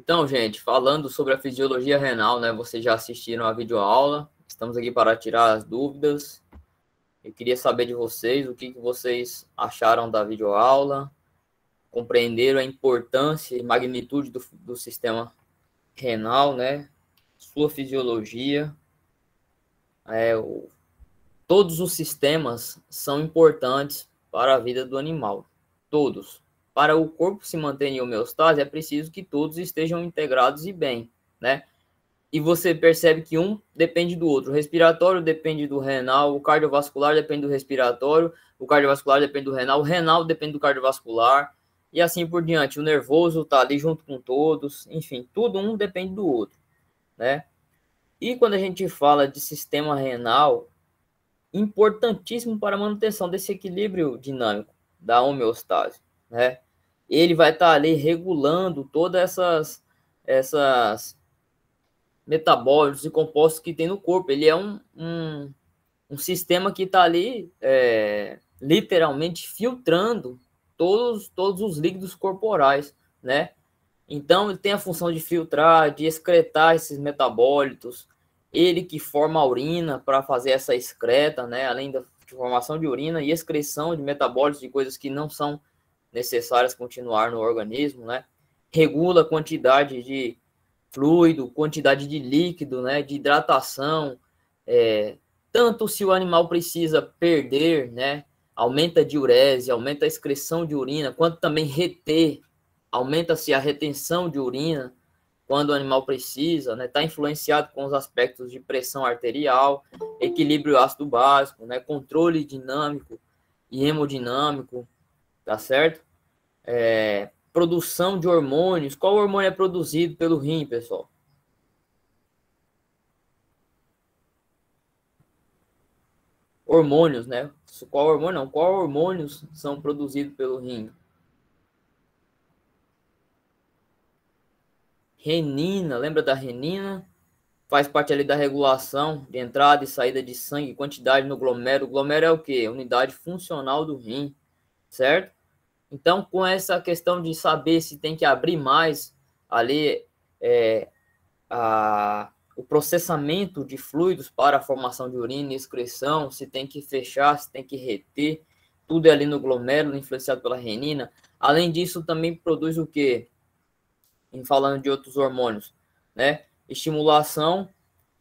Então, gente, falando sobre a fisiologia renal, né? Vocês já assistiram a videoaula. Estamos aqui para tirar as dúvidas. Eu queria saber de vocês o que, que vocês acharam da videoaula, compreenderam a importância e magnitude do, do sistema renal, né? Sua fisiologia. É, o, todos os sistemas são importantes para a vida do animal. Todos. Para o corpo se manter em homeostase, é preciso que todos estejam integrados e bem, né? E você percebe que um depende do outro. O respiratório depende do renal, o cardiovascular depende do respiratório, o cardiovascular depende do renal, o renal depende do cardiovascular, e assim por diante. O nervoso está ali junto com todos, enfim, tudo um depende do outro, né? E quando a gente fala de sistema renal, importantíssimo para a manutenção desse equilíbrio dinâmico da homeostase, né? ele vai estar tá ali regulando todas essas, essas metabólicos e compostos que tem no corpo. Ele é um, um, um sistema que está ali é, literalmente filtrando todos, todos os líquidos corporais, né? Então, ele tem a função de filtrar, de excretar esses metabólitos, ele que forma a urina para fazer essa excreta, né? Além da formação de urina e excreção de metabólitos de coisas que não são necessárias continuar no organismo, né? Regula a quantidade de fluido, quantidade de líquido, né? De hidratação, é, tanto se o animal precisa perder, né? Aumenta a diurese, aumenta a excreção de urina, quanto também reter, aumenta-se a retenção de urina quando o animal precisa, né? Está influenciado com os aspectos de pressão arterial, equilíbrio ácido básico, né? Controle dinâmico e hemodinâmico, tá certo? É, produção de hormônios. Qual hormônio é produzido pelo rim, pessoal? Hormônios, né? Qual hormônio? Não, qual hormônios são produzidos pelo rim? Renina, lembra da renina? Faz parte ali da regulação de entrada e saída de sangue, quantidade no glomérulo. O glomérulo é o quê? Unidade funcional do rim, certo? Então, com essa questão de saber se tem que abrir mais ali é, a, o processamento de fluidos para a formação de urina e excreção, se tem que fechar, se tem que reter, tudo é ali no glomérulo, influenciado pela renina. Além disso, também produz o que? Em falando de outros hormônios, né? Estimulação,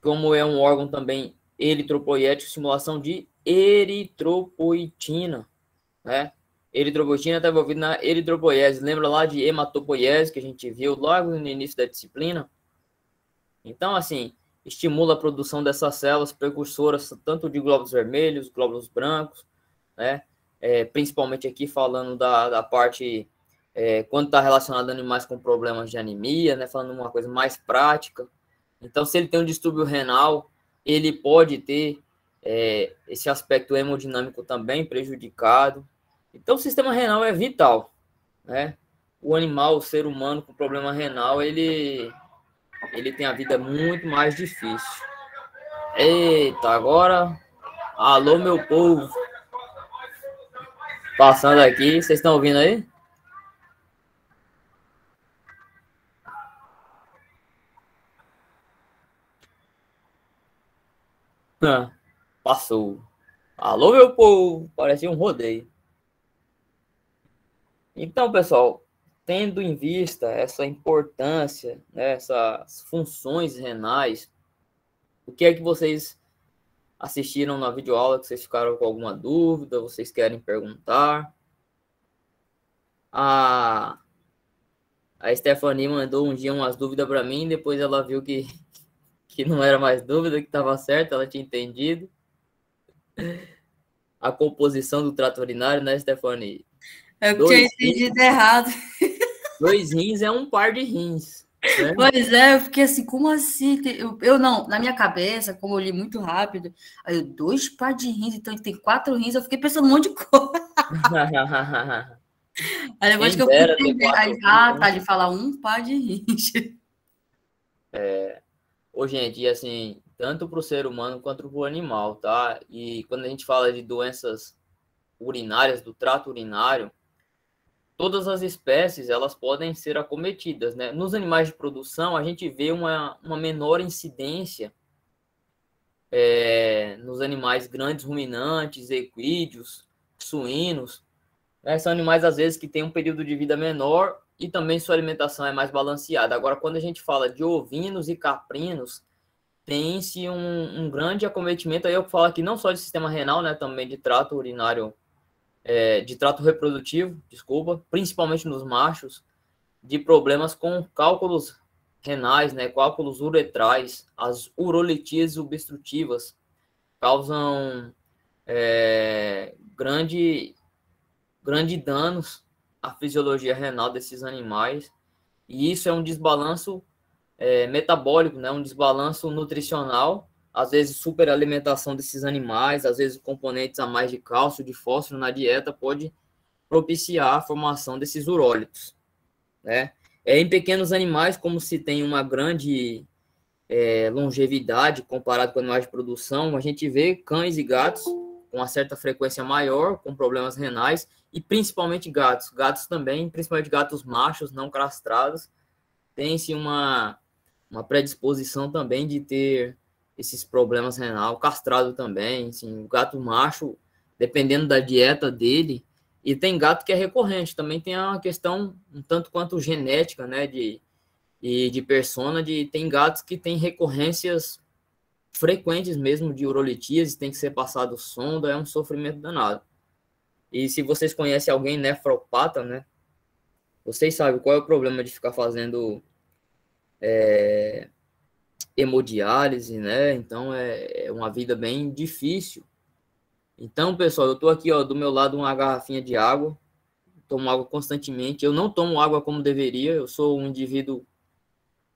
como é um órgão também eritropoético, estimulação de eritropoetina, né? Eritropoetina está envolvida na eritropoiese. Lembra lá de hematopoiese que a gente viu logo no início da disciplina? Então, assim, estimula a produção dessas células precursoras, tanto de glóbulos vermelhos, glóbulos brancos, né? É, principalmente aqui falando da, da parte é, quando está relacionado a animais com problemas de anemia, né? Falando uma coisa mais prática. Então, se ele tem um distúrbio renal, ele pode ter é, esse aspecto hemodinâmico também prejudicado, então, o sistema renal é vital, né? O animal, o ser humano com problema renal, ele, ele tem a vida muito mais difícil. Eita, agora. Alô, meu povo. Passando aqui, vocês estão ouvindo aí? Ah, passou. Alô, meu povo. Parecia um rodeio. Então, pessoal, tendo em vista essa importância, né, essas funções renais, o que é que vocês assistiram na videoaula, que vocês ficaram com alguma dúvida, vocês querem perguntar? A, a Stephanie mandou um dia umas dúvidas para mim, depois ela viu que, que não era mais dúvida, que estava certo, ela tinha entendido. A composição do trato urinário, né, Stephanie? É eu dois tinha entendido rins, errado. Dois rins é um par de rins. Né? Pois é, eu fiquei assim, como assim? Eu, eu, não, na minha cabeça, como eu li muito rápido, aí eu, dois par de rins, então tem quatro rins, eu fiquei pensando um monte de coisa. aí depois Quem que eu fui entender, aí, ah, né? tá, ele fala um par de rins. É, ô gente, e assim, tanto para o ser humano quanto para o animal, tá? E quando a gente fala de doenças urinárias, do trato urinário, todas as espécies elas podem ser acometidas. Né? Nos animais de produção, a gente vê uma, uma menor incidência é, nos animais grandes ruminantes, equídeos, suínos. Né? São animais, às vezes, que têm um período de vida menor e também sua alimentação é mais balanceada. Agora, quando a gente fala de ovinos e caprinos, tem-se um, um grande acometimento. Aí eu falo aqui não só de sistema renal, né? também de trato urinário é, de trato reprodutivo, desculpa, principalmente nos machos, de problemas com cálculos renais, né, cálculos uretrais, as urolitias obstrutivas causam é, grande, grande danos à fisiologia renal desses animais e isso é um desbalanço é, metabólico, né, um desbalanço nutricional às vezes superalimentação desses animais, às vezes componentes a mais de cálcio, de fósforo na dieta pode propiciar a formação desses urólitos, né? É, em pequenos animais, como se tem uma grande é, longevidade comparado com animais de produção, a gente vê cães e gatos com uma certa frequência maior, com problemas renais, e principalmente gatos. Gatos também, principalmente gatos machos não castrados, tem-se uma, uma predisposição também de ter esses problemas renal, castrado também, assim, o gato macho, dependendo da dieta dele, e tem gato que é recorrente, também tem uma questão um tanto quanto genética, né, de, e de persona, de tem gatos que tem recorrências frequentes mesmo de urolitias, tem que ser passado sonda, é um sofrimento danado. E se vocês conhecem alguém nefropata, né, vocês sabem qual é o problema de ficar fazendo é, hemodiálise, né? Então é, é uma vida bem difícil. Então, pessoal, eu tô aqui, ó, do meu lado uma garrafinha de água. Tomo água constantemente. Eu não tomo água como deveria. Eu sou um indivíduo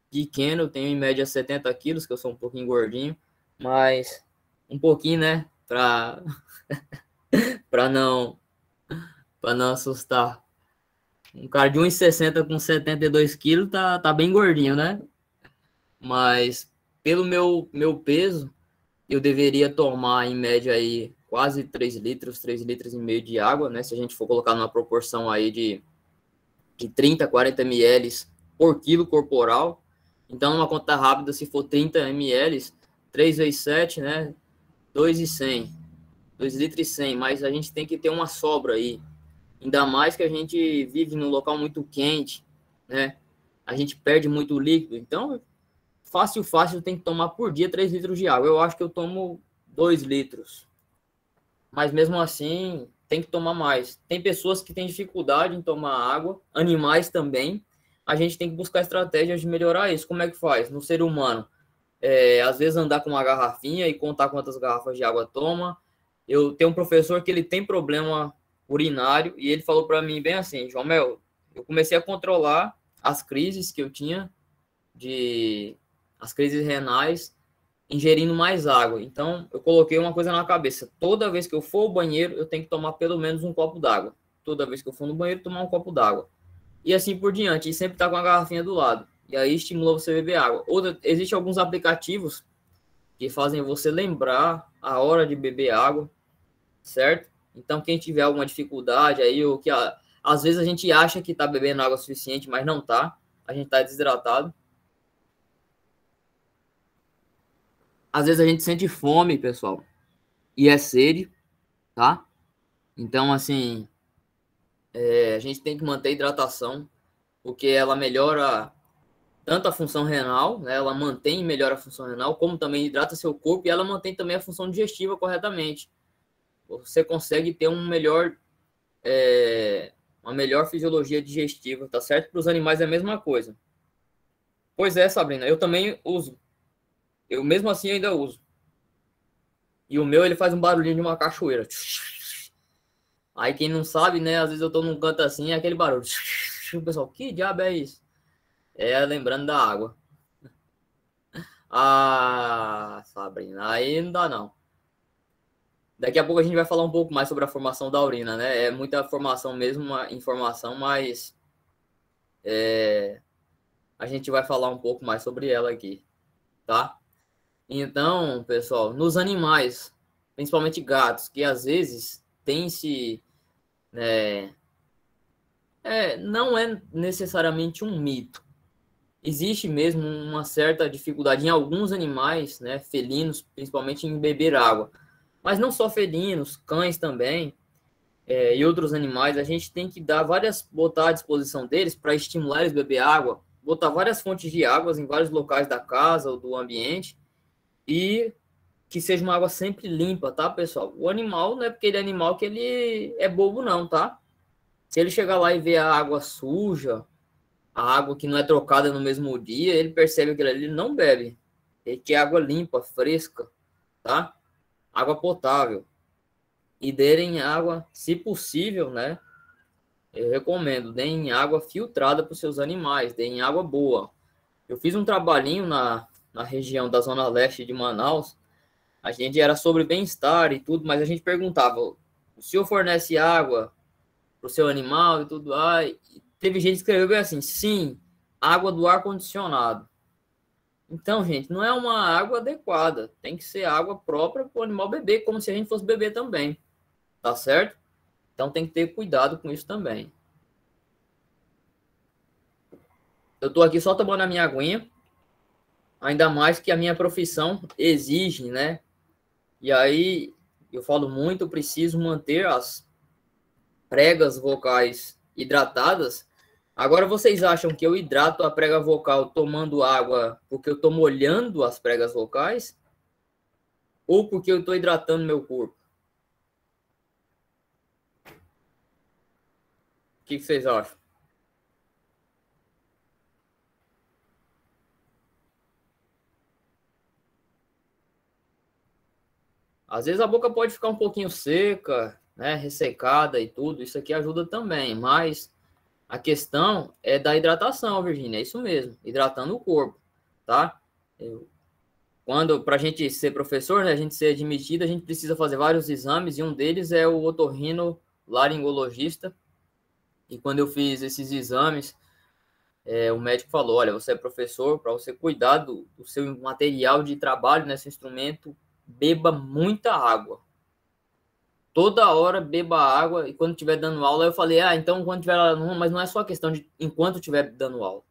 pequeno, tenho em média 70 quilos, que eu sou um pouquinho gordinho, mas um pouquinho, né? Para para não para não assustar. Um cara de 1,60 com 72 quilos tá, tá bem gordinho, né? mas pelo meu, meu peso, eu deveria tomar em média aí quase 3 litros, 3 litros e meio de água, né? Se a gente for colocar numa proporção aí de, de 30, 40 ml por quilo corporal. Então, uma conta rápida, se for 30 ml, 3 vezes 7, né? 2 e 100. 2 litros e 100, mas a gente tem que ter uma sobra aí. Ainda mais que a gente vive num local muito quente, né? A gente perde muito líquido. Então, fácil, fácil, tem que tomar por dia 3 litros de água. Eu acho que eu tomo 2 litros. Mas mesmo assim, tem que tomar mais. Tem pessoas que têm dificuldade em tomar água, animais também. A gente tem que buscar estratégias de melhorar isso. Como é que faz? No ser humano, é, às vezes andar com uma garrafinha e contar quantas garrafas de água toma. Eu tenho um professor que ele tem problema urinário e ele falou para mim bem assim, João Mel, eu comecei a controlar as crises que eu tinha de as crises renais ingerindo mais água. Então, eu coloquei uma coisa na cabeça: toda vez que eu for ao banheiro, eu tenho que tomar pelo menos um copo d'água. Toda vez que eu for no banheiro, tomar um copo d'água. E assim por diante. E sempre tá com a garrafinha do lado. E aí estimula você a beber água. Outra, existe alguns aplicativos que fazem você lembrar a hora de beber água, certo? Então, quem tiver alguma dificuldade aí, ou que a, às vezes a gente acha que tá bebendo água suficiente, mas não tá, a gente tá desidratado. Às vezes a gente sente fome, pessoal, e é sede, tá? Então, assim, é, a gente tem que manter a hidratação, porque ela melhora tanto a função renal, né, ela mantém e melhora a função renal, como também hidrata seu corpo e ela mantém também a função digestiva corretamente. Você consegue ter um melhor, é, uma melhor fisiologia digestiva, tá certo? Para os animais é a mesma coisa. Pois é, Sabrina, eu também uso eu mesmo assim ainda uso. E o meu ele faz um barulhinho de uma cachoeira. Aí quem não sabe, né? Às vezes eu tô num canto assim, é aquele barulho. O pessoal, que diabo é isso? É lembrando da água. Ah, Sabrina, aí não dá não. Daqui a pouco a gente vai falar um pouco mais sobre a formação da urina, né? É muita formação mesmo, uma informação, mas é, a gente vai falar um pouco mais sobre ela aqui, tá? Então, pessoal, nos animais, principalmente gatos, que às vezes tem se é, né, é, não é necessariamente um mito. Existe mesmo uma certa dificuldade em alguns animais, né, felinos, principalmente em beber água. Mas não só felinos, cães também é, e outros animais. A gente tem que dar várias, botar à disposição deles para estimular eles a beber água, botar várias fontes de águas em vários locais da casa ou do ambiente e que seja uma água sempre limpa, tá, pessoal? O animal não é porque ele é animal que ele é bobo, não, tá? Se ele chegar lá e ver a água suja, a água que não é trocada no mesmo dia, ele percebe que ele não bebe. Ele é quer é água limpa, fresca, tá? Água potável. E derem água, se possível, né? Eu recomendo, deem água filtrada para os seus animais, deem água boa. Eu fiz um trabalhinho na, na região da Zona Leste de Manaus, a gente era sobre bem-estar e tudo, mas a gente perguntava: o senhor fornece água para o seu animal e tudo? Ah, e teve gente que escreveu assim: sim, água do ar-condicionado. Então, gente, não é uma água adequada. Tem que ser água própria para o animal beber, como se a gente fosse beber também. Tá certo? Então tem que ter cuidado com isso também. Eu estou aqui só tomando a minha aguinha. Ainda mais que a minha profissão exige, né? E aí eu falo muito, preciso manter as pregas vocais hidratadas. Agora vocês acham que eu hidrato a prega vocal tomando água porque eu estou molhando as pregas vocais? Ou porque eu estou hidratando meu corpo? O que vocês acham? Às vezes a boca pode ficar um pouquinho seca, né, ressecada e tudo, isso aqui ajuda também, mas a questão é da hidratação, Virginia, é isso mesmo, hidratando o corpo, tá? Eu, quando, para a gente ser professor, né, a gente ser admitido, a gente precisa fazer vários exames, e um deles é o otorrino laringologista, e quando eu fiz esses exames, é, o médico falou, olha, você é professor, para você cuidar do, do seu material de trabalho, né, seu instrumento, beba muita água. Toda hora beba água e quando estiver dando aula, eu falei, ah, então quando tiver aula, mas não é só questão de enquanto estiver dando aula.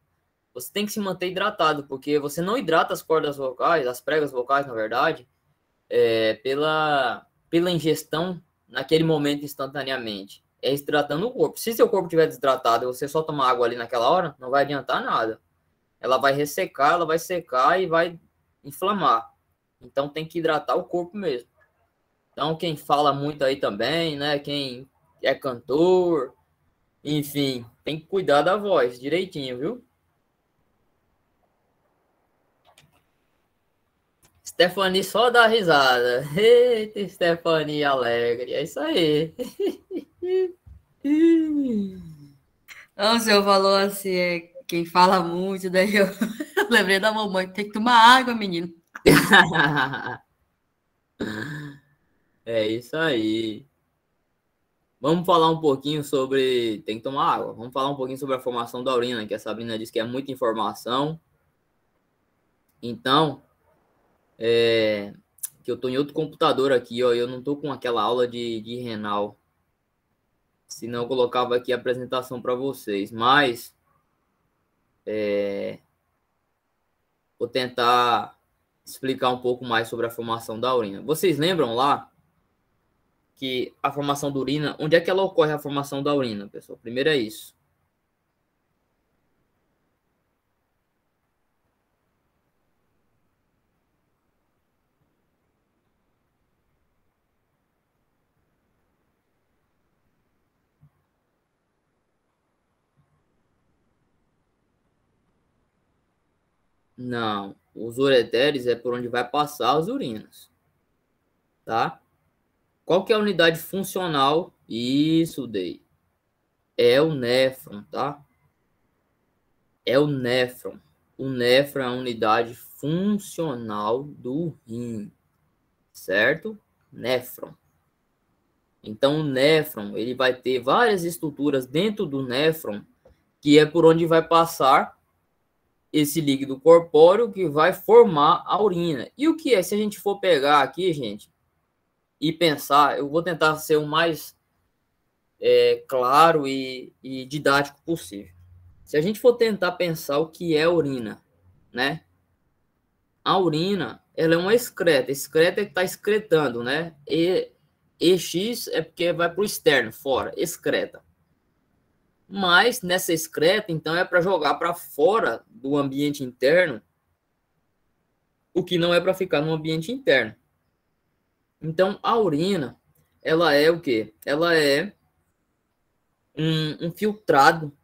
Você tem que se manter hidratado, porque você não hidrata as cordas vocais, as pregas vocais, na verdade, é, pela, pela ingestão naquele momento instantaneamente. É hidratando o corpo. Se seu corpo estiver desidratado e você só tomar água ali naquela hora, não vai adiantar nada. Ela vai ressecar, ela vai secar e vai inflamar. Então tem que hidratar o corpo mesmo. Então quem fala muito aí também, né? Quem é cantor, enfim, tem que cuidar da voz direitinho, viu? Stephanie só dá risada. Eita, Stephanie alegre. É isso aí. Não, o senhor falou assim, é, quem fala muito, daí né? eu lembrei da mamãe, tem que tomar água, menino. é isso aí. Vamos falar um pouquinho sobre. Tem que tomar água. Vamos falar um pouquinho sobre a formação da urina, que a Sabrina disse que é muita informação. Então, é... que eu tô em outro computador aqui, ó. Eu não tô com aquela aula de, de renal. Senão eu colocava aqui a apresentação para vocês. Mas. É... Vou tentar explicar um pouco mais sobre a formação da urina. Vocês lembram lá que a formação da urina, onde é que ela ocorre a formação da urina, pessoal? Primeiro é isso. Não. Os ureteres é por onde vai passar as urinas, tá? Qual que é a unidade funcional? Isso, Dei. É o néfron, tá? É o néfron. O néfron é a unidade funcional do rim, certo? Néfron. Então, o néfron, ele vai ter várias estruturas dentro do néfron, que é por onde vai passar esse líquido corpóreo que vai formar a urina. E o que é? Se a gente for pegar aqui, gente, e pensar, eu vou tentar ser o mais é, claro e, e didático possível. Se a gente for tentar pensar o que é urina, né? A urina, ela é uma excreta. Excreta é que está excretando, né? E, EX é porque vai para o externo, fora, excreta mas nessa excreta, então, é para jogar para fora do ambiente interno, o que não é para ficar no ambiente interno. Então, a urina, ela é o quê? Ela é um, um filtrado,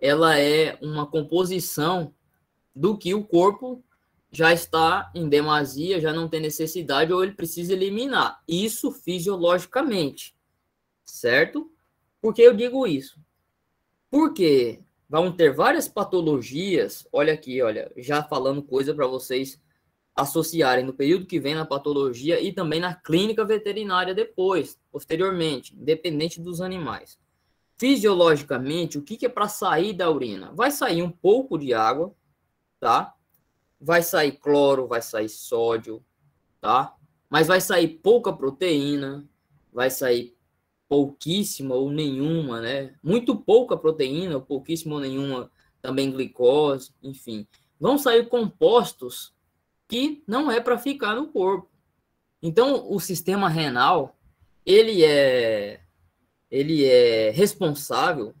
ela é uma composição do que o corpo já está em demasia, já não tem necessidade ou ele precisa eliminar. Isso fisiologicamente, certo? Por que eu digo isso? Porque vão ter várias patologias. Olha aqui, olha, já falando coisa para vocês associarem no período que vem na patologia e também na clínica veterinária depois, posteriormente, independente dos animais. Fisiologicamente, o que, que é para sair da urina? Vai sair um pouco de água, tá? Vai sair cloro, vai sair sódio, tá? Mas vai sair pouca proteína, vai sair pouquíssima ou nenhuma, né? Muito pouca proteína, pouquíssima ou nenhuma, também glicose, enfim. Vão sair compostos que não é para ficar no corpo. Então, o sistema renal, ele é ele é responsável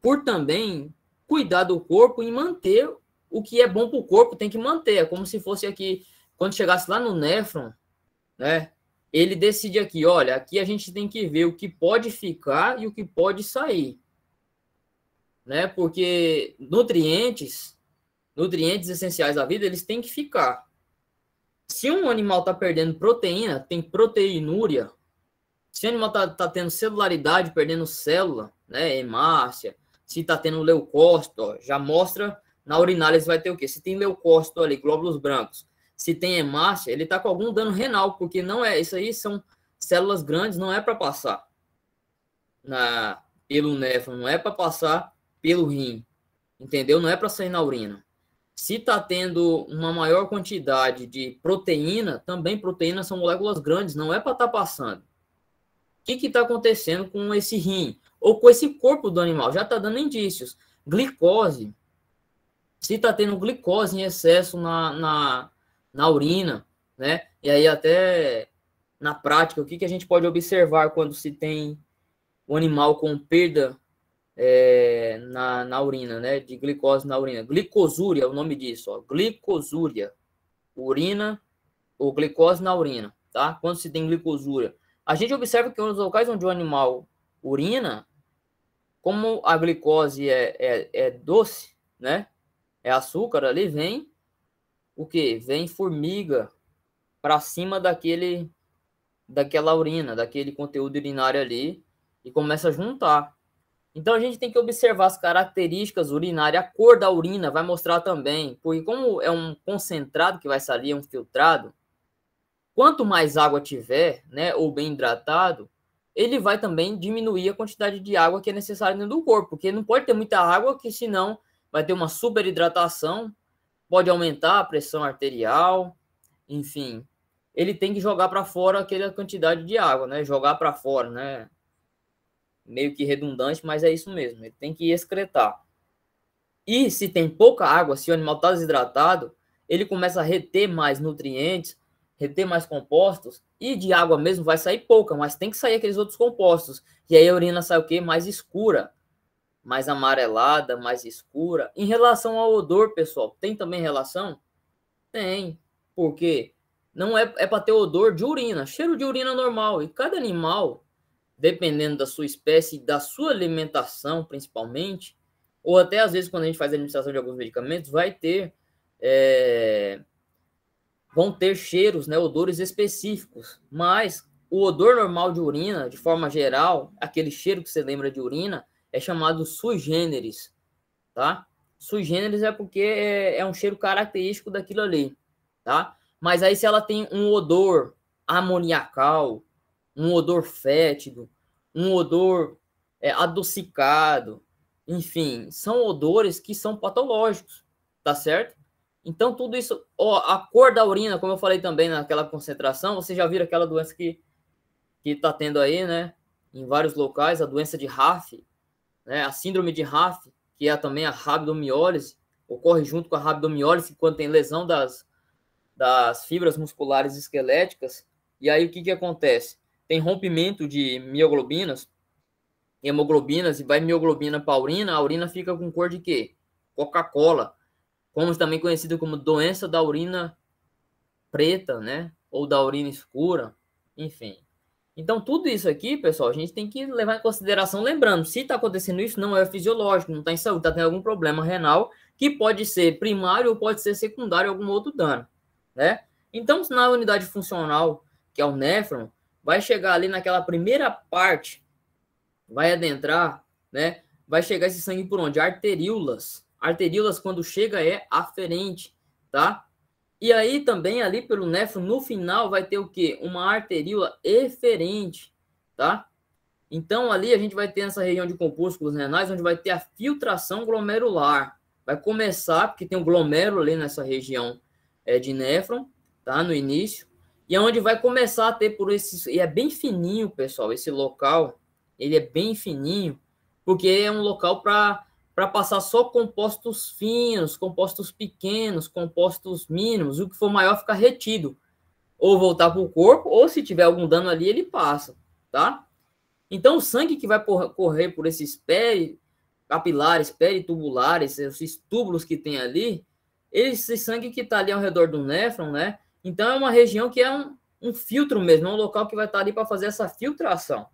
por também cuidar do corpo e manter o que é bom para o corpo, tem que manter. É como se fosse aqui, quando chegasse lá no néfron, né? ele decide aqui, olha, aqui a gente tem que ver o que pode ficar e o que pode sair. Né? Porque nutrientes, nutrientes essenciais da vida, eles têm que ficar. Se um animal está perdendo proteína, tem proteinúria. Se o animal está tá tendo celularidade, perdendo célula, né, hemácia, se está tendo leucócito, ó, já mostra na urinária se vai ter o quê? Se tem leucócito ali, glóbulos brancos, se tem hemácia, ele está com algum dano renal, porque não é isso aí, são células grandes, não é para passar na pelo néfron, não é para passar pelo rim, entendeu? Não é para sair na urina. Se está tendo uma maior quantidade de proteína, também proteínas são moléculas grandes, não é para estar tá passando. O que está acontecendo com esse rim ou com esse corpo do animal? Já está dando indícios. Glicose. Se está tendo glicose em excesso na, na, na urina, né? E aí até na prática, o que, que a gente pode observar quando se tem o um animal com perda é, na, na urina, né? De glicose na urina. Glicosúria é o nome disso, ó. Glicosúria. Urina ou glicose na urina, tá? Quando se tem glicosúria. A gente observa que nos locais onde o animal urina, como a glicose é, é, é doce, né? É açúcar ali, vem o que? Vem formiga para cima daquele daquela urina, daquele conteúdo urinário ali e começa a juntar. Então a gente tem que observar as características urinárias, a cor da urina vai mostrar também, porque como é um concentrado que vai sair, é um filtrado, quanto mais água tiver, né, ou bem hidratado, ele vai também diminuir a quantidade de água que é necessária dentro do corpo, porque não pode ter muita água que senão vai ter uma super hidratação pode aumentar a pressão arterial, enfim, ele tem que jogar para fora aquela quantidade de água, né? Jogar para fora, né? Meio que redundante, mas é isso mesmo. Ele tem que excretar. E se tem pouca água, se o animal está desidratado, ele começa a reter mais nutrientes, reter mais compostos, e de água mesmo vai sair pouca, mas tem que sair aqueles outros compostos. E aí a urina sai o quê? Mais escura mais amarelada, mais escura. Em relação ao odor, pessoal, tem também relação? Tem, porque não é, é para ter odor de urina, cheiro de urina normal. E cada animal, dependendo da sua espécie, da sua alimentação principalmente, ou até às vezes quando a gente faz a administração de alguns medicamentos, vai ter. É, vão ter cheiros, né, odores específicos, mas o odor normal de urina, de forma geral, aquele cheiro que você lembra de urina, é chamado sui generis, tá? Sui generis é porque é um cheiro característico daquilo ali, tá? Mas aí se ela tem um odor amoniacal, um odor fétido, um odor é, adocicado, enfim, são odores que são patológicos, tá certo? Então tudo isso, ó, a cor da urina, como eu falei também naquela concentração, você já viram aquela doença que que tá tendo aí, né? Em vários locais, a doença de RAF, né? A síndrome de RAF, que é também a rabdomiólise, ocorre junto com a rabdomiólise quando tem lesão das, das fibras musculares esqueléticas. E aí o que, que acontece? Tem rompimento de mioglobinas, hemoglobinas, e vai mioglobina para a urina, a urina fica com cor de quê? Coca-Cola, como também conhecido como doença da urina preta, né? Ou da urina escura, enfim. Então, tudo isso aqui, pessoal, a gente tem que levar em consideração, lembrando, se está acontecendo isso, não é fisiológico, não está em saúde, está tendo algum problema renal, que pode ser primário ou pode ser secundário, algum outro dano, né? Então, na unidade funcional, que é o néfron, vai chegar ali naquela primeira parte, vai adentrar, né? Vai chegar esse sangue por onde? Arteríolas. Arteríolas, quando chega, é aferente, tá? E aí também ali pelo néfron, no final vai ter o quê? Uma arteríola eferente, tá? Então ali a gente vai ter essa região de compúsculos renais onde vai ter a filtração glomerular. Vai começar, porque tem um glomérulo ali nessa região é, de néfron, tá? No início. E é onde vai começar a ter por esse... E é bem fininho, pessoal, esse local. Ele é bem fininho, porque é um local para para passar só compostos finos, compostos pequenos, compostos mínimos, o que for maior fica retido, ou voltar para o corpo, ou se tiver algum dano ali, ele passa, tá? Então, o sangue que vai correr por esses pé, capilares, peritubulares, esses túbulos que tem ali, esse sangue que está ali ao redor do néfron, né? Então, é uma região que é um, um filtro mesmo, é um local que vai estar tá ali para fazer essa filtração.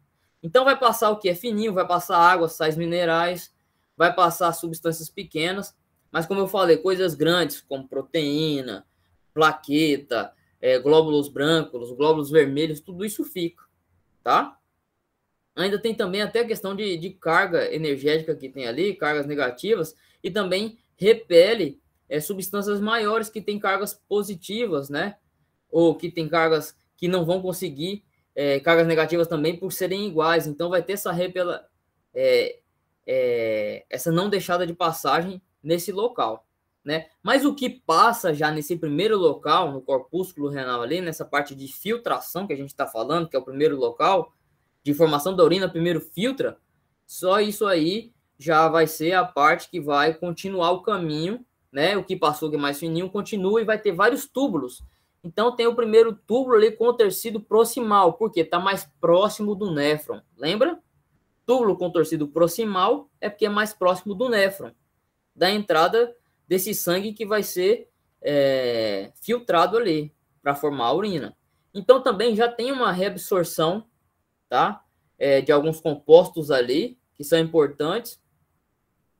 Então, vai passar o que é fininho, vai passar água, sais minerais, vai passar substâncias pequenas, mas como eu falei, coisas grandes como proteína, plaqueta, é, glóbulos brancos, glóbulos vermelhos, tudo isso fica, tá? Ainda tem também até a questão de, de carga energética que tem ali, cargas negativas, e também repele é, substâncias maiores que têm cargas positivas, né? Ou que tem cargas que não vão conseguir, é, cargas negativas também por serem iguais. Então vai ter essa repela, é, é, essa não deixada de passagem nesse local. Né? Mas o que passa já nesse primeiro local, no corpúsculo renal ali, nessa parte de filtração que a gente está falando, que é o primeiro local, de formação da urina, primeiro filtra, só isso aí já vai ser a parte que vai continuar o caminho, né? O que passou que é mais fininho continua e vai ter vários túbulos. Então tem o primeiro túbulo ali com o tecido proximal, porque está mais próximo do néfron, lembra? Túbulo contorcido proximal é porque é mais próximo do néfron, da entrada desse sangue que vai ser é, filtrado ali para formar a urina. Então também já tem uma reabsorção, tá? É, de alguns compostos ali que são importantes,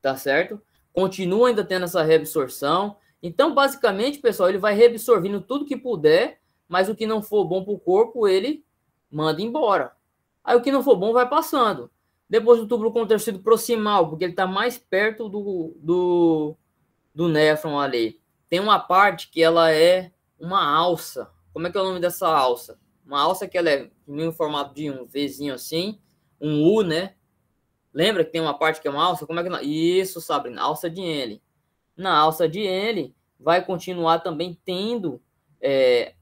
tá certo? Continua ainda tendo essa reabsorção. Então, basicamente, pessoal, ele vai reabsorvendo tudo que puder, mas o que não for bom para o corpo, ele manda embora. Aí o que não for bom vai passando. Depois do túbulo tecido proximal, porque ele está mais perto do, do, do néfron ali. Tem uma parte que ela é uma alça. Como é que é o nome dessa alça? Uma alça que ela é no formato de um Vzinho assim, um U, né? Lembra que tem uma parte que é uma alça? Como é que não? Isso, Sabrina, alça de N. Na alça de N, vai continuar também tendo é,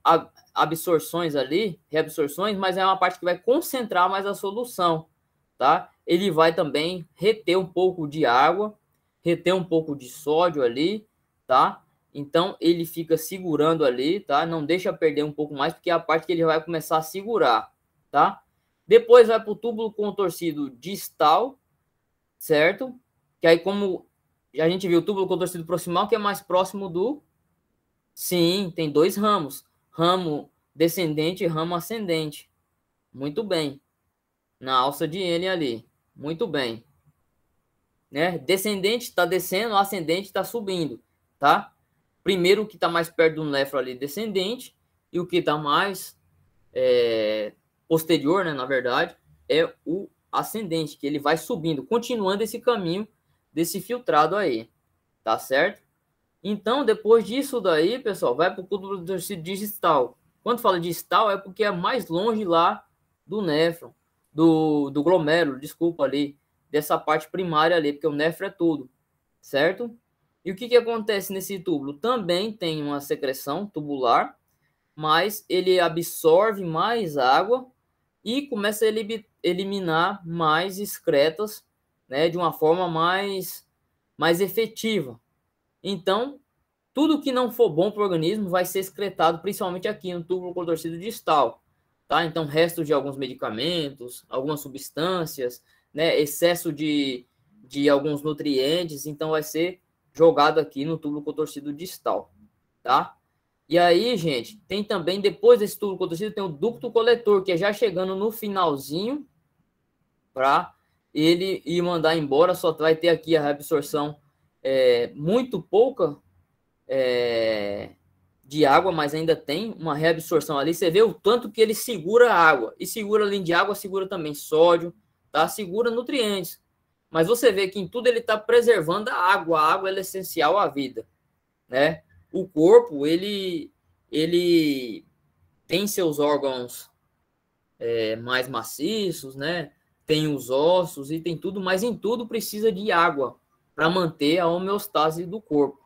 absorções ali, reabsorções, mas é uma parte que vai concentrar mais a solução, tá? ele vai também reter um pouco de água, reter um pouco de sódio ali, tá? Então ele fica segurando ali, tá? Não deixa perder um pouco mais, porque é a parte que ele vai começar a segurar, tá? Depois vai para o túbulo contorcido distal, certo? Que aí, como a gente viu, o túbulo contorcido proximal, que é mais próximo do. Sim, tem dois ramos: ramo descendente e ramo ascendente. Muito bem. Na alça de N ali. Muito bem. Né? Descendente está descendo, ascendente está subindo, tá? Primeiro o que está mais perto do nefro ali, é descendente, e o que está mais é, posterior, né, na verdade, é o ascendente, que ele vai subindo, continuando esse caminho desse filtrado aí, tá certo? Então, depois disso daí, pessoal, vai para o tecido digital. Quando fala digital, é porque é mais longe lá do néfron do, do glomérulo, desculpa ali, dessa parte primária ali, porque o néfro é tudo, certo? E o que, que acontece nesse túbulo? Também tem uma secreção tubular, mas ele absorve mais água e começa a eliminar mais excretas né, de uma forma mais, mais efetiva. Então, tudo que não for bom para o organismo vai ser excretado, principalmente aqui no túbulo contorcido distal tá? Então, restos de alguns medicamentos, algumas substâncias, né? Excesso de, de alguns nutrientes, então vai ser jogado aqui no túbulo contorcido distal, tá? E aí, gente, tem também, depois desse túbulo contorcido, tem o ducto coletor, que é já chegando no finalzinho, para tá? ele ir mandar embora, só vai ter aqui a reabsorção é, muito pouca, é, de água, mas ainda tem uma reabsorção ali. Você vê o tanto que ele segura a água. E segura, além de água, segura também sódio, tá? segura nutrientes. Mas você vê que em tudo ele está preservando a água. A água é essencial à vida. Né? O corpo, ele, ele tem seus órgãos é, mais maciços, né? tem os ossos e tem tudo, mas em tudo precisa de água para manter a homeostase do corpo.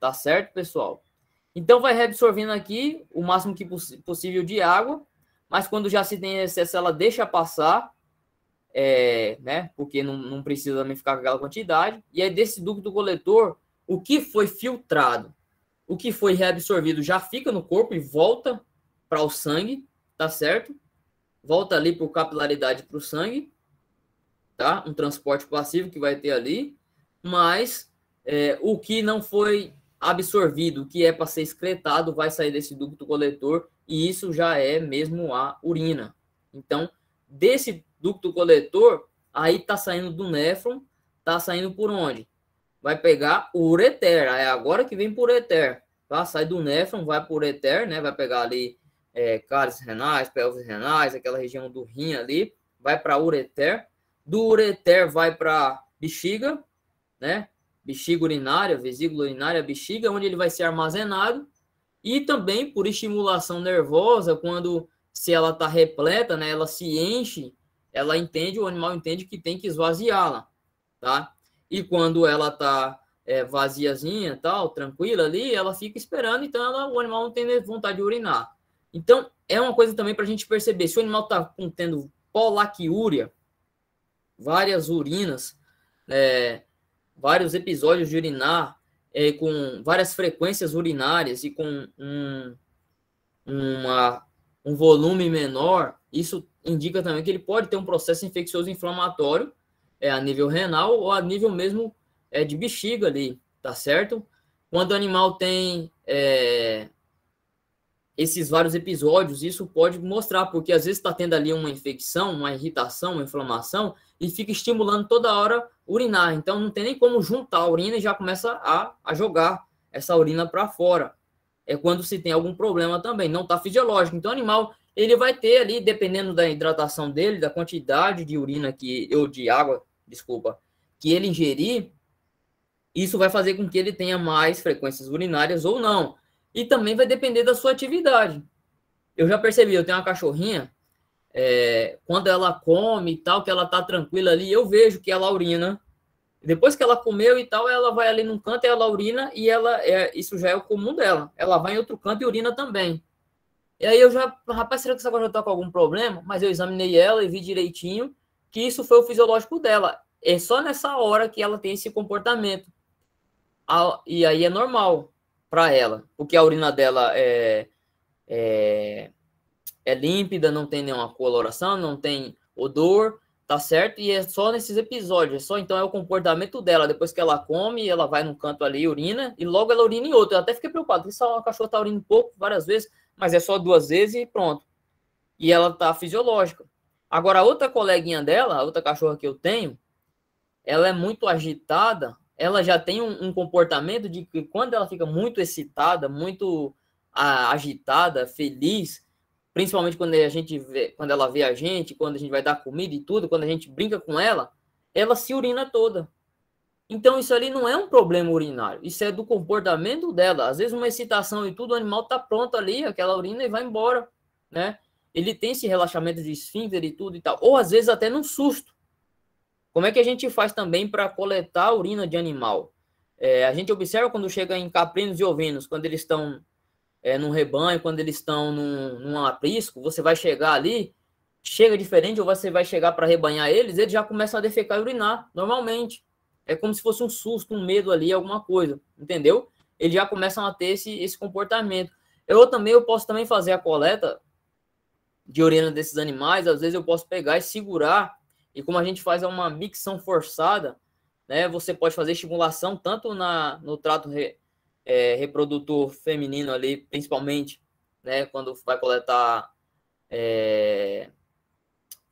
Tá certo, pessoal? Então, vai reabsorvendo aqui o máximo que poss possível de água, mas quando já se tem excesso, ela deixa passar, é, né? Porque não, não precisa nem ficar com aquela quantidade. E aí, desse ducto coletor, o que foi filtrado, o que foi reabsorvido já fica no corpo e volta para o sangue, tá certo? Volta ali por capilaridade para o sangue, tá? Um transporte passivo que vai ter ali, mas é, o que não foi absorvido, o que é para ser excretado, vai sair desse ducto coletor e isso já é mesmo a urina. Então, desse ducto coletor, aí está saindo do néfron, está saindo por onde? Vai pegar o ureter, é agora que vem por ureter, tá? Sai do néfron, vai por ureter, né? Vai pegar ali é, cálices renais, pelvis renais, aquela região do rim ali, vai para ureter, do ureter vai para bexiga, né? bexiga urinária, vesícula urinária, bexiga, onde ele vai ser armazenado. E também por estimulação nervosa, quando se ela está repleta, né, ela se enche, ela entende, o animal entende que tem que esvaziá-la, tá? E quando ela está é, vaziazinha, tal, tranquila ali, ela fica esperando, então ela, o animal não tem vontade de urinar. Então, é uma coisa também para a gente perceber. Se o animal está tendo polaquiúria, várias urinas, é, vários episódios de urinar é, com várias frequências urinárias e com um, uma, um volume menor, isso indica também que ele pode ter um processo infeccioso inflamatório é, a nível renal ou a nível mesmo é, de bexiga ali, tá certo? Quando o animal tem é, esses vários episódios, isso pode mostrar, porque às vezes está tendo ali uma infecção, uma irritação, uma inflamação, e fica estimulando toda hora urinar. Então não tem nem como juntar a urina e já começa a, a jogar essa urina para fora. É quando se tem algum problema também, não está fisiológico. Então o animal ele vai ter ali, dependendo da hidratação dele, da quantidade de urina que ou de água, desculpa, que ele ingerir, isso vai fazer com que ele tenha mais frequências urinárias ou não. E também vai depender da sua atividade. Eu já percebi, eu tenho uma cachorrinha é, quando ela come e tal, que ela tá tranquila ali, eu vejo que ela é urina. Depois que ela comeu e tal, ela vai ali num canto e é ela urina e ela é, isso já é o comum dela. Ela vai em outro canto e urina também. E aí eu já, rapaz, será que essa já tá com algum problema? Mas eu examinei ela e vi direitinho que isso foi o fisiológico dela. É só nessa hora que ela tem esse comportamento. E aí é normal para ela, porque a urina dela é, é é límpida, não tem nenhuma coloração, não tem odor, tá certo? E é só nesses episódios, é só então é o comportamento dela. Depois que ela come, ela vai num canto ali, urina, e logo ela urina em outro. Eu até fiquei preocupado, porque só a cachorra tá urina um pouco, várias vezes, mas é só duas vezes e pronto. E ela tá fisiológica. Agora, a outra coleguinha dela, a outra cachorra que eu tenho, ela é muito agitada, ela já tem um, um comportamento de que quando ela fica muito excitada, muito a, ah, agitada, feliz, principalmente quando a gente vê, quando ela vê a gente, quando a gente vai dar comida e tudo, quando a gente brinca com ela, ela se urina toda. Então isso ali não é um problema urinário, isso é do comportamento dela. Às vezes uma excitação e tudo, o animal tá pronto ali, aquela urina e vai embora, né? Ele tem esse relaxamento de esfíncter e tudo e tal, ou às vezes até num susto. Como é que a gente faz também para coletar a urina de animal? É, a gente observa quando chega em caprinos e ovinos, quando eles estão é, num rebanho, quando eles estão num, num aprisco, você vai chegar ali, chega diferente, ou você vai chegar para rebanhar eles, eles já começam a defecar e urinar, normalmente. É como se fosse um susto, um medo ali, alguma coisa, entendeu? Eles já começam a ter esse, esse comportamento. Eu também eu posso também fazer a coleta de urina desses animais, às vezes eu posso pegar e segurar, e como a gente faz é uma micção forçada, né, você pode fazer estimulação tanto na, no trato re, é, reprodutor feminino ali, principalmente, né? Quando vai coletar é,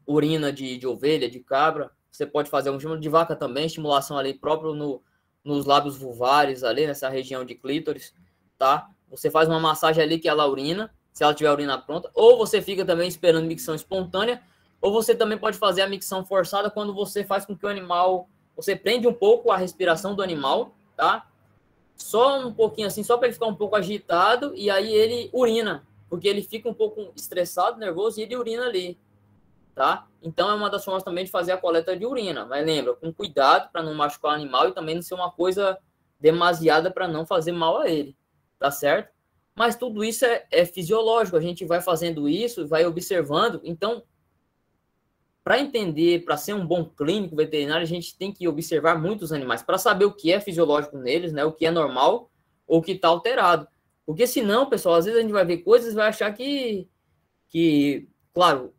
urina de, de ovelha, de cabra, você pode fazer um estímulo de vaca também, estimulação ali próprio no, nos lábios vulvares ali, nessa região de clítoris, tá? Você faz uma massagem ali que ela urina, se ela tiver urina pronta, ou você fica também esperando micção espontânea, ou você também pode fazer a micção forçada quando você faz com que o animal, você prende um pouco a respiração do animal, tá? só um pouquinho assim, só para ele ficar um pouco agitado, e aí ele urina, porque ele fica um pouco estressado, nervoso, e ele urina ali, tá? Então é uma das formas também de fazer a coleta de urina, mas lembra, com cuidado para não machucar o animal e também não ser uma coisa demasiada para não fazer mal a ele, tá certo? Mas tudo isso é, é fisiológico, a gente vai fazendo isso, vai observando, então para entender, para ser um bom clínico veterinário, a gente tem que observar muitos animais para saber o que é fisiológico neles, né, o que é normal ou o que está alterado. Porque senão, pessoal, às vezes a gente vai ver coisas e vai achar que, que claro,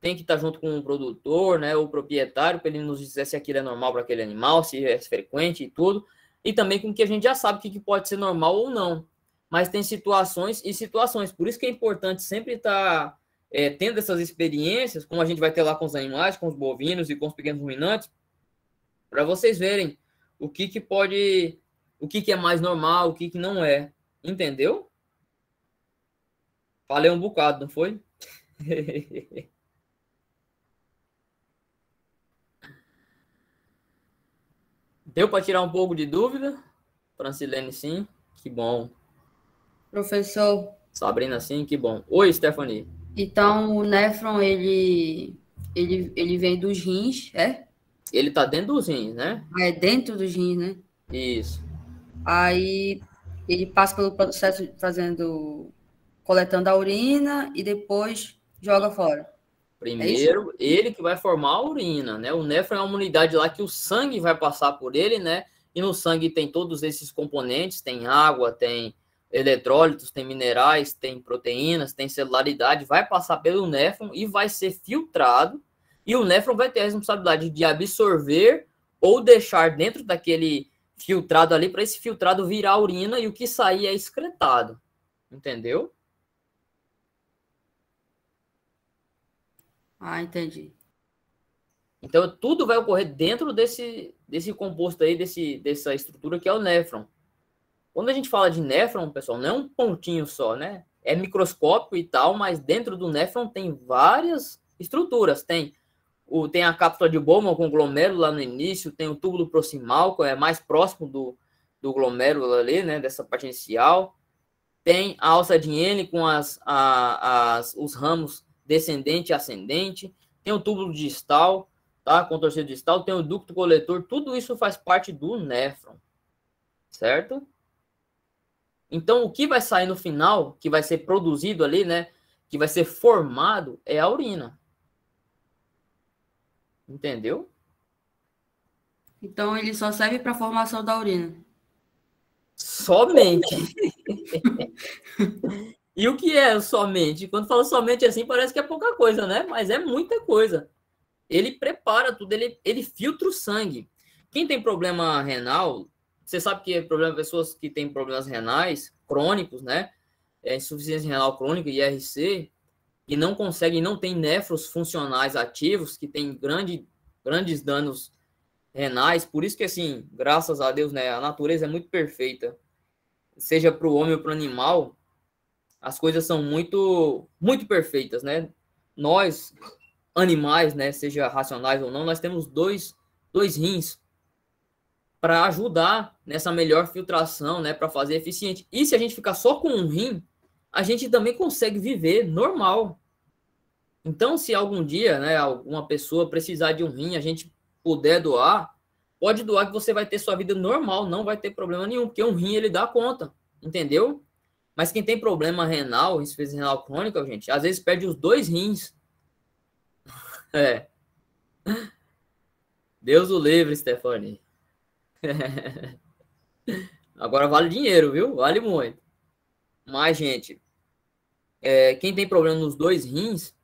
tem que estar tá junto com o produtor, né, o proprietário, para ele nos dizer se aquilo é normal para aquele animal, se é frequente e tudo, e também com que a gente já sabe o que, que pode ser normal ou não. Mas tem situações e situações, por isso que é importante sempre estar tá é, tendo essas experiências, como a gente vai ter lá com os animais, com os bovinos e com os pequenos ruminantes, para vocês verem o que, que pode, o que, que é mais normal, o que, que não é. Entendeu? Falei um bocado, não foi? Deu para tirar um pouco de dúvida? Francilene, sim. Que bom. Professor. Sabrina, sim. Que bom. Oi, Stephanie. Então, o néfron, ele, ele, ele vem dos rins, é? Ele tá dentro dos rins, né? É, dentro dos rins, né? Isso. Aí, ele passa pelo processo fazendo... Coletando a urina e depois joga fora. É Primeiro, é ele que vai formar a urina, né? O néfron é uma unidade lá que o sangue vai passar por ele, né? E no sangue tem todos esses componentes, tem água, tem eletrólitos, tem minerais, tem proteínas, tem celularidade, vai passar pelo néfron e vai ser filtrado. E o néfron vai ter a responsabilidade de absorver ou deixar dentro daquele filtrado ali para esse filtrado virar urina e o que sair é excretado. Entendeu? Ah, entendi. Então tudo vai ocorrer dentro desse, desse composto aí, desse, dessa estrutura que é o néfron. Quando a gente fala de néfron, pessoal, não é um pontinho só, né? É microscópio e tal, mas dentro do néfron tem várias estruturas. Tem o, tem a cápsula de Bowman com glomérulo lá no início, tem o túbulo proximal, que é mais próximo do, do glomérulo ali, né, dessa parte inicial. Tem a alça de N com as, a, as, os ramos descendente e ascendente. Tem o túbulo distal, tá, com torcido distal. Tem o ducto coletor. Tudo isso faz parte do néfron, certo? Então, o que vai sair no final, que vai ser produzido ali, né? Que vai ser formado é a urina. Entendeu? Então, ele só serve para formação da urina. Somente. e o que é somente? Quando fala somente assim, parece que é pouca coisa, né? Mas é muita coisa. Ele prepara tudo, ele, ele filtra o sangue. Quem tem problema renal, você sabe que o é problema pessoas que têm problemas renais crônicos, né? É, insuficiência renal crônica, IRC, e não conseguem, não tem néfros funcionais ativos, que tem grande, grandes danos renais. Por isso que, assim, graças a Deus, né? A natureza é muito perfeita. Seja para o homem ou para o animal, as coisas são muito, muito perfeitas, né? Nós, animais, né? Seja racionais ou não, nós temos dois, dois rins para ajudar nessa melhor filtração, né, para fazer eficiente. E se a gente ficar só com um rim, a gente também consegue viver normal. Então, se algum dia, né, alguma pessoa precisar de um rim, a gente puder doar, pode doar que você vai ter sua vida normal, não vai ter problema nenhum, porque um rim ele dá conta, entendeu? Mas quem tem problema renal, insuficiência renal crônica, gente, às vezes perde os dois rins. é. Deus o livre, Stephanie. Agora vale dinheiro, viu? Vale muito. Mas, gente, é, quem tem problema nos dois rins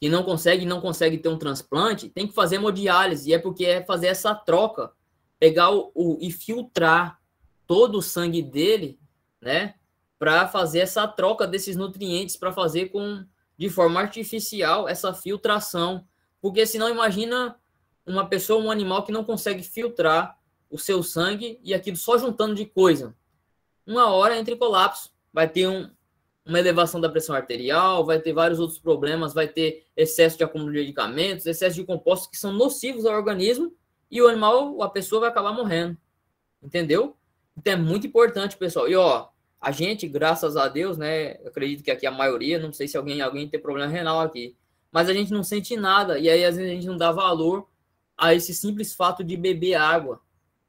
e não consegue, não consegue ter um transplante, tem que fazer hemodiálise. E é porque é fazer essa troca, pegar o, o e filtrar todo o sangue dele, né? Para fazer essa troca desses nutrientes, para fazer com de forma artificial essa filtração. Porque senão imagina uma pessoa, um animal que não consegue filtrar o seu sangue e aquilo só juntando de coisa. Uma hora entre colapso, vai ter um, uma elevação da pressão arterial, vai ter vários outros problemas, vai ter excesso de acúmulo de medicamentos, excesso de compostos que são nocivos ao organismo e o animal, a pessoa vai acabar morrendo. Entendeu? Então é muito importante, pessoal. E ó, a gente, graças a Deus, né, acredito que aqui a maioria, não sei se alguém alguém tem problema renal aqui, mas a gente não sente nada e aí às vezes a gente não dá valor a esse simples fato de beber água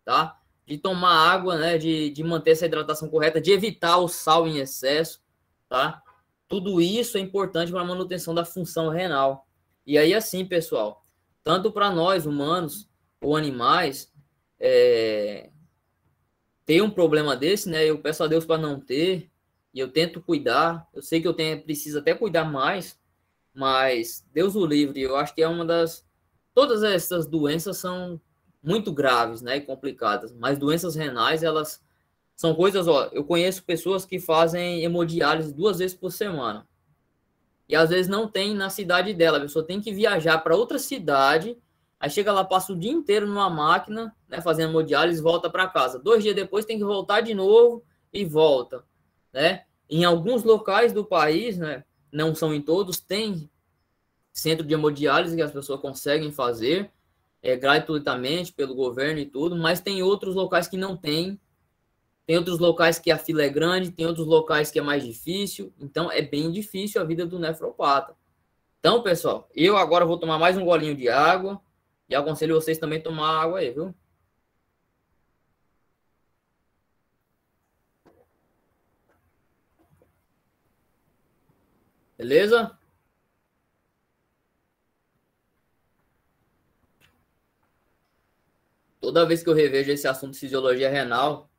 tá? De tomar água, né? De, de manter essa hidratação correta, de evitar o sal em excesso, tá? Tudo isso é importante para a manutenção da função renal. E aí, assim, pessoal, tanto para nós humanos ou animais, é... ter um problema desse, né? Eu peço a Deus para não ter, e eu tento cuidar. Eu sei que eu tenho, preciso até cuidar mais, mas Deus o livre. Eu acho que é uma das. Todas essas doenças são muito graves, né, e complicadas. Mas doenças renais, elas são coisas, ó, eu conheço pessoas que fazem hemodiálise duas vezes por semana. E às vezes não tem na cidade dela, a pessoa tem que viajar para outra cidade, aí chega lá, passa o dia inteiro numa máquina, né, fazendo hemodiálise, volta para casa. Dois dias depois tem que voltar de novo e volta, né? Em alguns locais do país, né, não são em todos, tem centro de hemodiálise que as pessoas conseguem fazer, é, gratuitamente pelo governo e tudo, mas tem outros locais que não tem. Tem outros locais que a fila é grande, tem outros locais que é mais difícil. Então, é bem difícil a vida do nefropata. Então, pessoal, eu agora vou tomar mais um golinho de água e aconselho vocês também a tomar água aí, viu? Beleza? Toda vez que eu revejo esse assunto de fisiologia renal,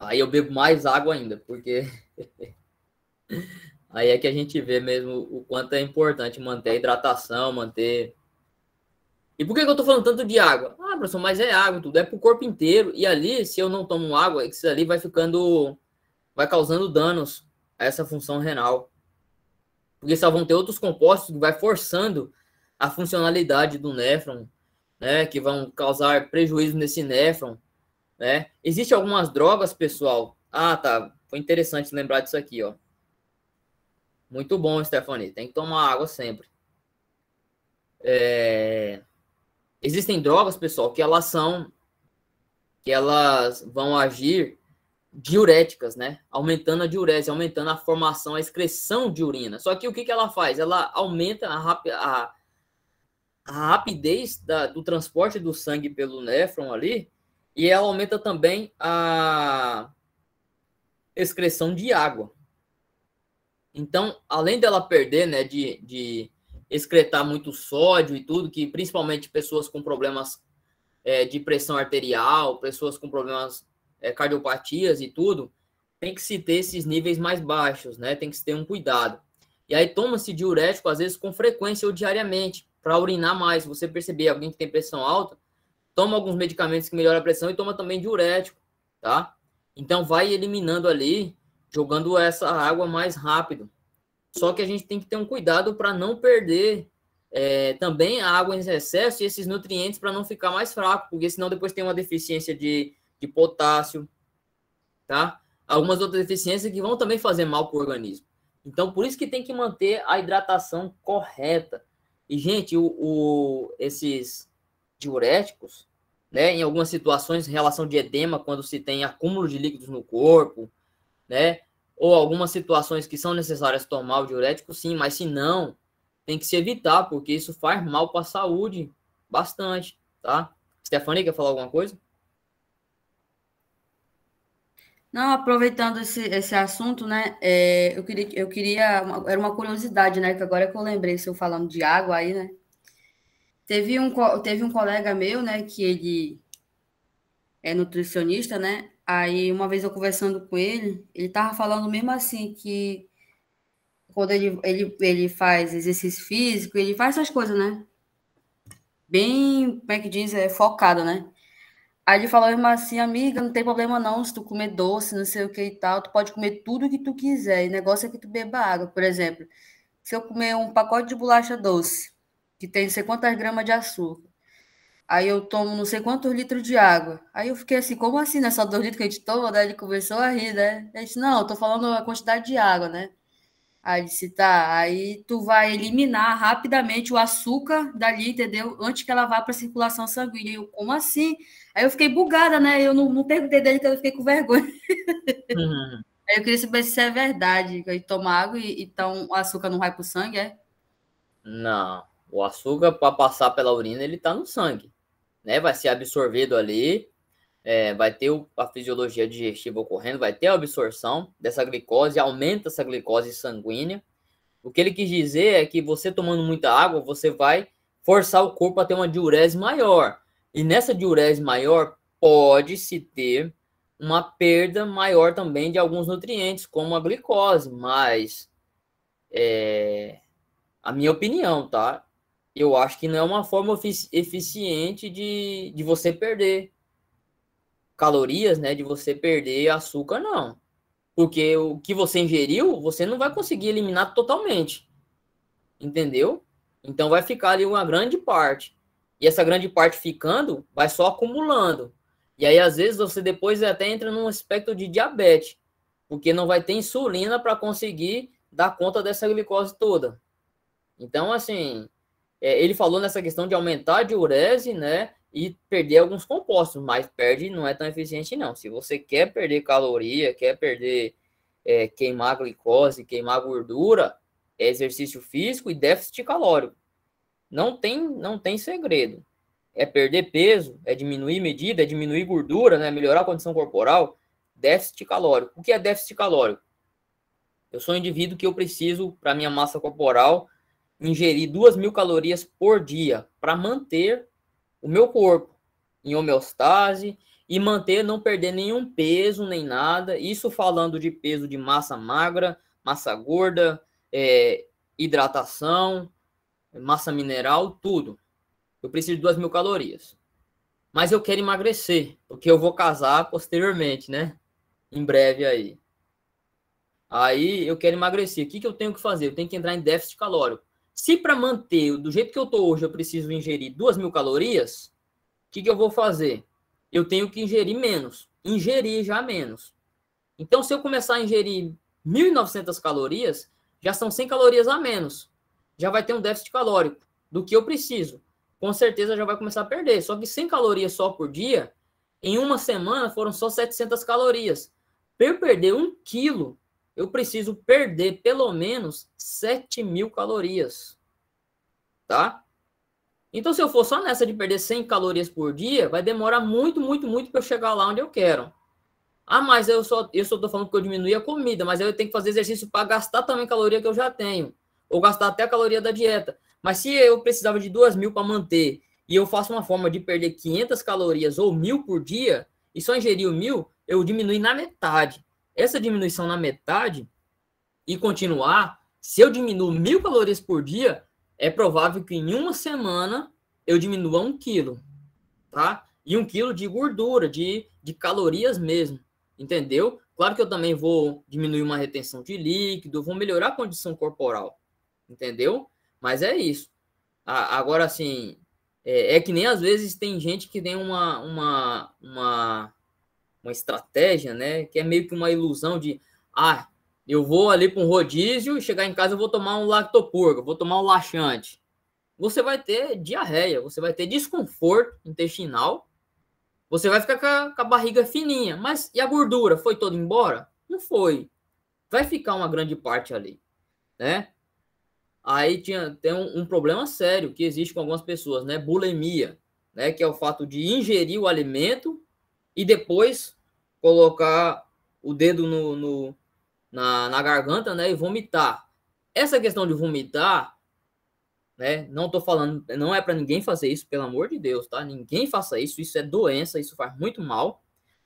aí eu bebo mais água ainda, porque aí é que a gente vê mesmo o quanto é importante manter a hidratação, manter. E por que, que eu tô falando tanto de água? Ah, professor, mas é água, tudo é pro corpo inteiro. E ali, se eu não tomo água, é isso ali vai ficando. vai causando danos a essa função renal. Porque só vão ter outros compostos que vai forçando a funcionalidade do néfron, né, que vão causar prejuízo nesse néfron, né? Existem algumas drogas, pessoal. Ah, tá. Foi interessante lembrar disso aqui, ó. Muito bom, Stephanie. Tem que tomar água sempre. É... Existem drogas, pessoal, que elas são... Que elas vão agir diuréticas, né? Aumentando a diurese, aumentando a formação, a excreção de urina. Só que o que, que ela faz? Ela aumenta a, a a rapidez da, do transporte do sangue pelo néfron ali, e ela aumenta também a excreção de água. Então, além dela perder, né, de, de excretar muito sódio e tudo, que principalmente pessoas com problemas é, de pressão arterial, pessoas com problemas é, cardiopatias e tudo, tem que se ter esses níveis mais baixos, né? Tem que se ter um cuidado. E aí toma-se diurético, às vezes, com frequência ou diariamente, para urinar mais. Se você perceber alguém que tem pressão alta, toma alguns medicamentos que melhoram a pressão e toma também diurético, tá? Então vai eliminando ali, jogando essa água mais rápido. Só que a gente tem que ter um cuidado para não perder é, também a água em excesso e esses nutrientes para não ficar mais fraco, porque senão depois tem uma deficiência de, de potássio, tá? Algumas outras deficiências que vão também fazer mal para o organismo. Então, por isso que tem que manter a hidratação correta. E, gente, o, o, esses diuréticos, né, em algumas situações, em relação de edema, quando se tem acúmulo de líquidos no corpo, né, ou algumas situações que são necessárias tomar o diurético, sim, mas se não, tem que se evitar, porque isso faz mal para a saúde bastante, tá? Stefania, quer falar alguma coisa? Não, aproveitando esse, esse assunto, né? É, eu queria, eu queria uma, era uma curiosidade, né? Que agora é que eu lembrei, se eu falando de água aí, né? Teve um, teve um colega meu, né? Que ele é nutricionista, né? Aí uma vez eu conversando com ele, ele tava falando mesmo assim que quando ele, ele, ele faz exercício físico, ele faz essas coisas, né? Bem, como é que diz, é focado, né? Aí ele falou assim, amiga, não tem problema não se tu comer doce, não sei o que e tal, tu pode comer tudo que tu quiser, e o negócio é que tu beba água, por exemplo. Se eu comer um pacote de bolacha doce, que tem não sei quantas gramas de açúcar, aí eu tomo não sei quantos litros de água. Aí eu fiquei assim, como assim, né? Só dois litros que a gente toma? Daí ele começou a rir, né? Ele disse, não, eu tô falando a quantidade de água, né? Aí disse, tá, aí tu vai eliminar rapidamente o açúcar dali, entendeu? Antes que ela vá para a circulação sanguínea. eu, como assim? Aí eu fiquei bugada, né? Eu não, não perguntei dele que eu fiquei com vergonha. Uhum. Aí eu queria saber se é verdade. Aí tomar água e então o açúcar não vai pro sangue, é? Não. O açúcar, para passar pela urina, ele está no sangue. Né? Vai ser absorvido ali é, vai ter a fisiologia digestiva ocorrendo, vai ter a absorção dessa glicose, aumenta essa glicose sanguínea. O que ele quis dizer é que você tomando muita água, você vai forçar o corpo a ter uma diurese maior. E nessa diurese maior, pode-se ter uma perda maior também de alguns nutrientes, como a glicose, mas é, a minha opinião, tá? Eu acho que não é uma forma eficiente de, de você perder calorias, né, de você perder açúcar, não. Porque o que você ingeriu, você não vai conseguir eliminar totalmente. Entendeu? Então vai ficar ali uma grande parte. E essa grande parte ficando, vai só acumulando. E aí, às vezes, você depois até entra num aspecto de diabetes, porque não vai ter insulina para conseguir dar conta dessa glicose toda. Então, assim, é, ele falou nessa questão de aumentar a diurese, né? e perder alguns compostos, mas perde não é tão eficiente não. Se você quer perder caloria, quer perder é, queimar glicose, queimar gordura, é exercício físico e déficit calórico. Não tem, não tem segredo. É perder peso, é diminuir medida, é diminuir gordura, né? melhorar a condição corporal, déficit calórico. O que é déficit calórico? Eu sou um indivíduo que eu preciso, para minha massa corporal, ingerir 2 mil calorias por dia para manter o meu corpo em homeostase e manter, não perder nenhum peso nem nada. Isso falando de peso de massa magra, massa gorda, é, hidratação, massa mineral, tudo. Eu preciso de 2 mil calorias. Mas eu quero emagrecer, porque eu vou casar posteriormente, né? Em breve aí. Aí eu quero emagrecer. O que, que eu tenho que fazer? Eu tenho que entrar em déficit calórico. Se para manter do jeito que eu estou hoje eu preciso ingerir duas mil calorias, o que, que eu vou fazer? Eu tenho que ingerir menos, ingerir já menos. Então, se eu começar a ingerir 1.900 calorias, já são 100 calorias a menos. Já vai ter um déficit calórico do que eu preciso. Com certeza já vai começar a perder. Só que 100 calorias só por dia, em uma semana foram só 700 calorias. Para eu perder um quilo eu preciso perder pelo menos 7 mil calorias, tá? Então, se eu for só nessa de perder 100 calorias por dia, vai demorar muito, muito, muito para eu chegar lá onde eu quero. Ah, mas eu só eu só falando que eu diminui a comida, mas eu tenho que fazer exercício para gastar também caloria que eu já tenho, ou gastar até a caloria da dieta. Mas se eu precisava de 2 mil para manter e eu faço uma forma de perder 500 calorias ou mil por dia e só ingerir mil, eu diminui na metade essa diminuição na metade e continuar, se eu diminuo mil calorias por dia, é provável que em uma semana eu diminua um quilo, tá? E um quilo de gordura, de, de calorias mesmo, entendeu? Claro que eu também vou diminuir uma retenção de líquido, vou melhorar a condição corporal, entendeu? Mas é isso. A, agora, assim, é, é, que nem às vezes tem gente que tem uma, uma, uma uma estratégia, né? Que é meio que uma ilusão de ah, eu vou ali para um rodízio e chegar em casa eu vou tomar um lactopurgo, vou tomar um laxante. Você vai ter diarreia, você vai ter desconforto intestinal, você vai ficar com a, com a barriga fininha, mas e a gordura foi toda embora? Não foi. Vai ficar uma grande parte ali, né? Aí tinha, tem um, um problema sério que existe com algumas pessoas, né? Bulimia, né? Que é o fato de ingerir o alimento e depois colocar o dedo no, no na, na, garganta, né, e vomitar. Essa questão de vomitar, né, não estou falando, não é para ninguém fazer isso, pelo amor de Deus, tá? Ninguém faça isso, isso é doença, isso faz muito mal.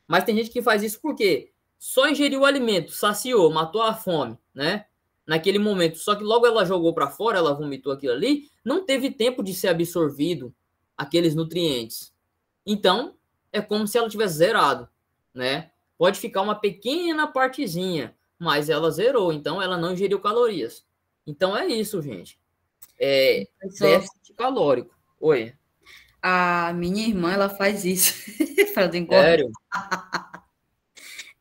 Mas tem gente que faz isso porque só ingeriu o alimento, saciou, matou a fome, né? Naquele momento, só que logo ela jogou para fora, ela vomitou aquilo ali, não teve tempo de ser absorvido aqueles nutrientes. Então, é como se ela tivesse zerado né? Pode ficar uma pequena partezinha, mas ela zerou, então ela não ingeriu calorias. Então é isso, gente. É então, déficit calórico. Oi. A minha irmã, ela faz isso. Faz Sério?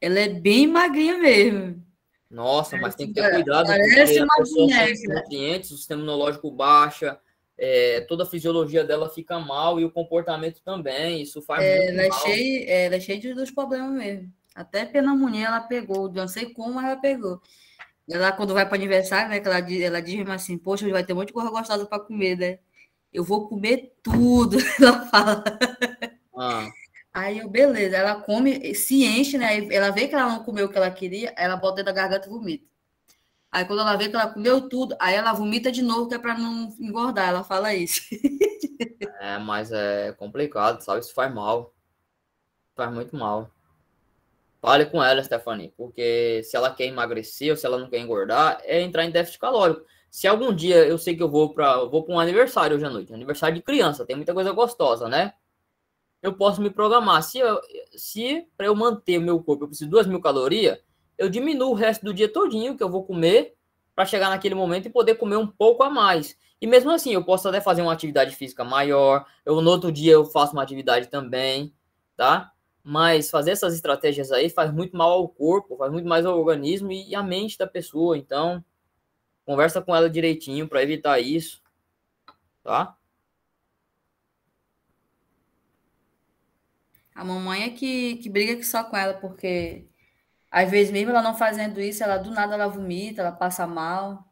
ela é bem magrinha mesmo. Nossa, mas tem que ter cuidado. Parece uma boneca. Nutrientes, o sistema imunológico baixa, é, toda a fisiologia dela fica mal e o comportamento também, isso faz é, ela é mal. É cheia, ela é cheia dos problemas mesmo. Até pneumonia ela pegou, não sei como ela pegou. Ela, quando vai para aniversário, né, que ela, ela diz assim, poxa, hoje vai ter um monte de coisa gostosa para comer, né? Eu vou comer tudo, ela fala. Ah. Aí eu, beleza, ela come, se enche, né? Ela vê que ela não comeu o que ela queria, ela bota dentro da garganta e vomita. Aí quando ela vê que ela comeu tudo, aí ela vomita de novo, que é para não engordar. Ela fala isso. é, mas é complicado, sabe? Isso faz mal. Faz muito mal. Fale com ela, Stephanie, porque se ela quer emagrecer ou se ela não quer engordar, é entrar em déficit calórico. Se algum dia eu sei que eu vou para vou para um aniversário hoje à noite, aniversário de criança, tem muita coisa gostosa, né? Eu posso me programar. Se se para eu manter o meu corpo eu preciso de 2 mil calorias, eu diminuo o resto do dia todinho que eu vou comer para chegar naquele momento e poder comer um pouco a mais. E mesmo assim, eu posso até fazer uma atividade física maior, eu no outro dia eu faço uma atividade também, tá? Mas fazer essas estratégias aí faz muito mal ao corpo, faz muito mais ao organismo e à mente da pessoa. Então, conversa com ela direitinho para evitar isso, tá? A mamãe é que, que briga só com ela porque às vezes, mesmo ela não fazendo isso, ela do nada ela vomita, ela passa mal.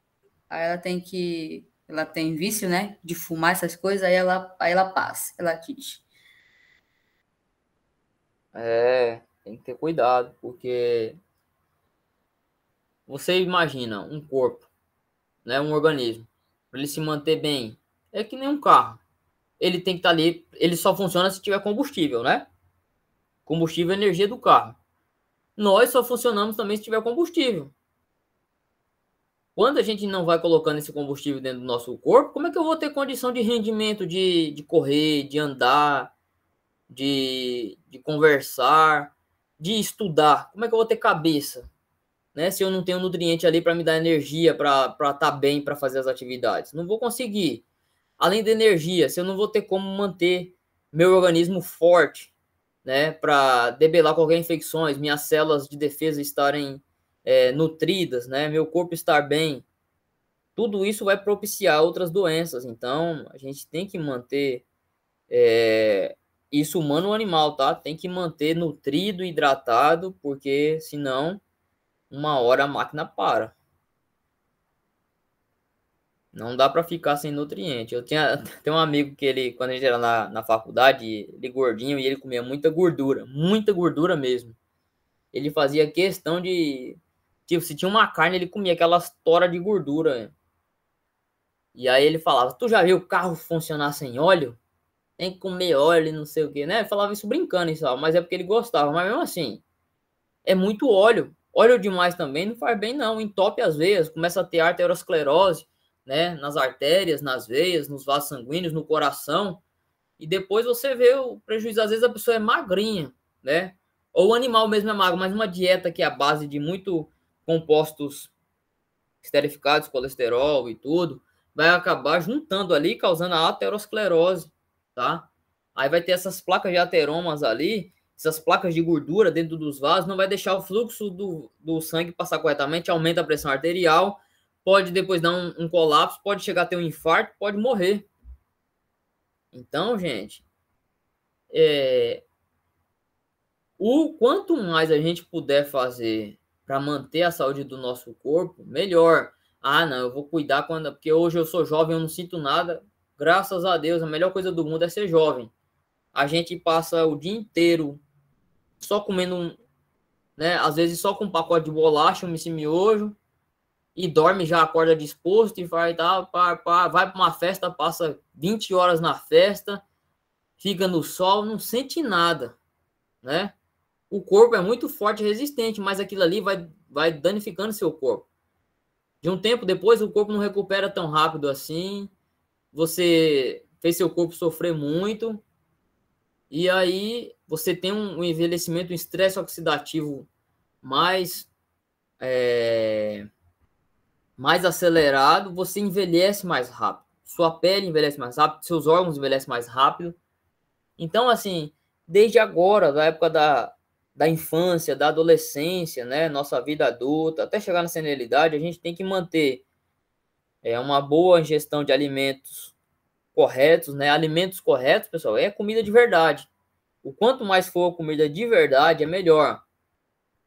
Aí ela tem que. Ela tem vício, né? De fumar essas coisas, aí ela, aí ela passa, ela atinge. É, tem que ter cuidado, porque você imagina um corpo, né, um organismo, para ele se manter bem, é que nem um carro. Ele tem que estar tá ali, ele só funciona se tiver combustível, né? Combustível é energia do carro nós só funcionamos também se tiver combustível. Quando a gente não vai colocando esse combustível dentro do nosso corpo, como é que eu vou ter condição de rendimento de, de correr, de andar, de, de conversar, de estudar? Como é que eu vou ter cabeça? Né? Se eu não tenho nutriente ali para me dar energia, para estar tá bem, para fazer as atividades, não vou conseguir. Além da energia, se eu não vou ter como manter meu organismo forte, né, para debelar qualquer infecções, minhas células de defesa estarem é, nutridas, né, meu corpo estar bem. Tudo isso vai propiciar outras doenças. Então, a gente tem que manter é, isso humano ou animal, tá? Tem que manter nutrido, hidratado, porque senão uma hora a máquina para. Não dá para ficar sem nutriente. Eu tinha tem um amigo que ele, quando a gente era na, na faculdade, ele gordinho e ele comia muita gordura, muita gordura mesmo. Ele fazia questão de. Tipo, se tinha uma carne, ele comia aquelas toras de gordura. E aí ele falava: Tu já viu o carro funcionar sem óleo? Tem que comer óleo, não sei o que, né? Ele falava isso brincando isso mas é porque ele gostava. Mas mesmo assim, é muito óleo. Óleo demais também não faz bem, não. Entope às vezes começa a ter arteriosclerose né, nas artérias, nas veias, nos vasos sanguíneos, no coração. E depois você vê o prejuízo. Às vezes a pessoa é magrinha, né? Ou o animal mesmo é magro, mas uma dieta que é a base de muito compostos esterificados, colesterol e tudo, vai acabar juntando ali, causando a aterosclerose, tá? Aí vai ter essas placas de ateromas ali, essas placas de gordura dentro dos vasos, não vai deixar o fluxo do, do sangue passar corretamente, aumenta a pressão arterial, pode depois dar um, um colapso, pode chegar a ter um infarto, pode morrer. Então, gente, é, o quanto mais a gente puder fazer para manter a saúde do nosso corpo, melhor. Ah, não, eu vou cuidar quando. Porque hoje eu sou jovem, eu não sinto nada. Graças a Deus, a melhor coisa do mundo é ser jovem. A gente passa o dia inteiro só comendo, né? Às vezes só com um pacote de bolacha, um miojo, e dorme já acorda disposto e vai tá, pá, pá, vai para uma festa, passa 20 horas na festa, fica no sol, não sente nada, né? O corpo é muito forte e resistente, mas aquilo ali vai, vai danificando seu corpo. De um tempo depois, o corpo não recupera tão rápido assim. Você fez seu corpo sofrer muito. E aí você tem um envelhecimento, um estresse oxidativo mais é, mais acelerado, você envelhece mais rápido. Sua pele envelhece mais rápido, seus órgãos envelhecem mais rápido. Então, assim, desde agora, da época da, da infância, da adolescência, né, nossa vida adulta, até chegar na senilidade, a gente tem que manter é, uma boa ingestão de alimentos corretos, né? Alimentos corretos, pessoal, é comida de verdade. O quanto mais for comida de verdade, é melhor.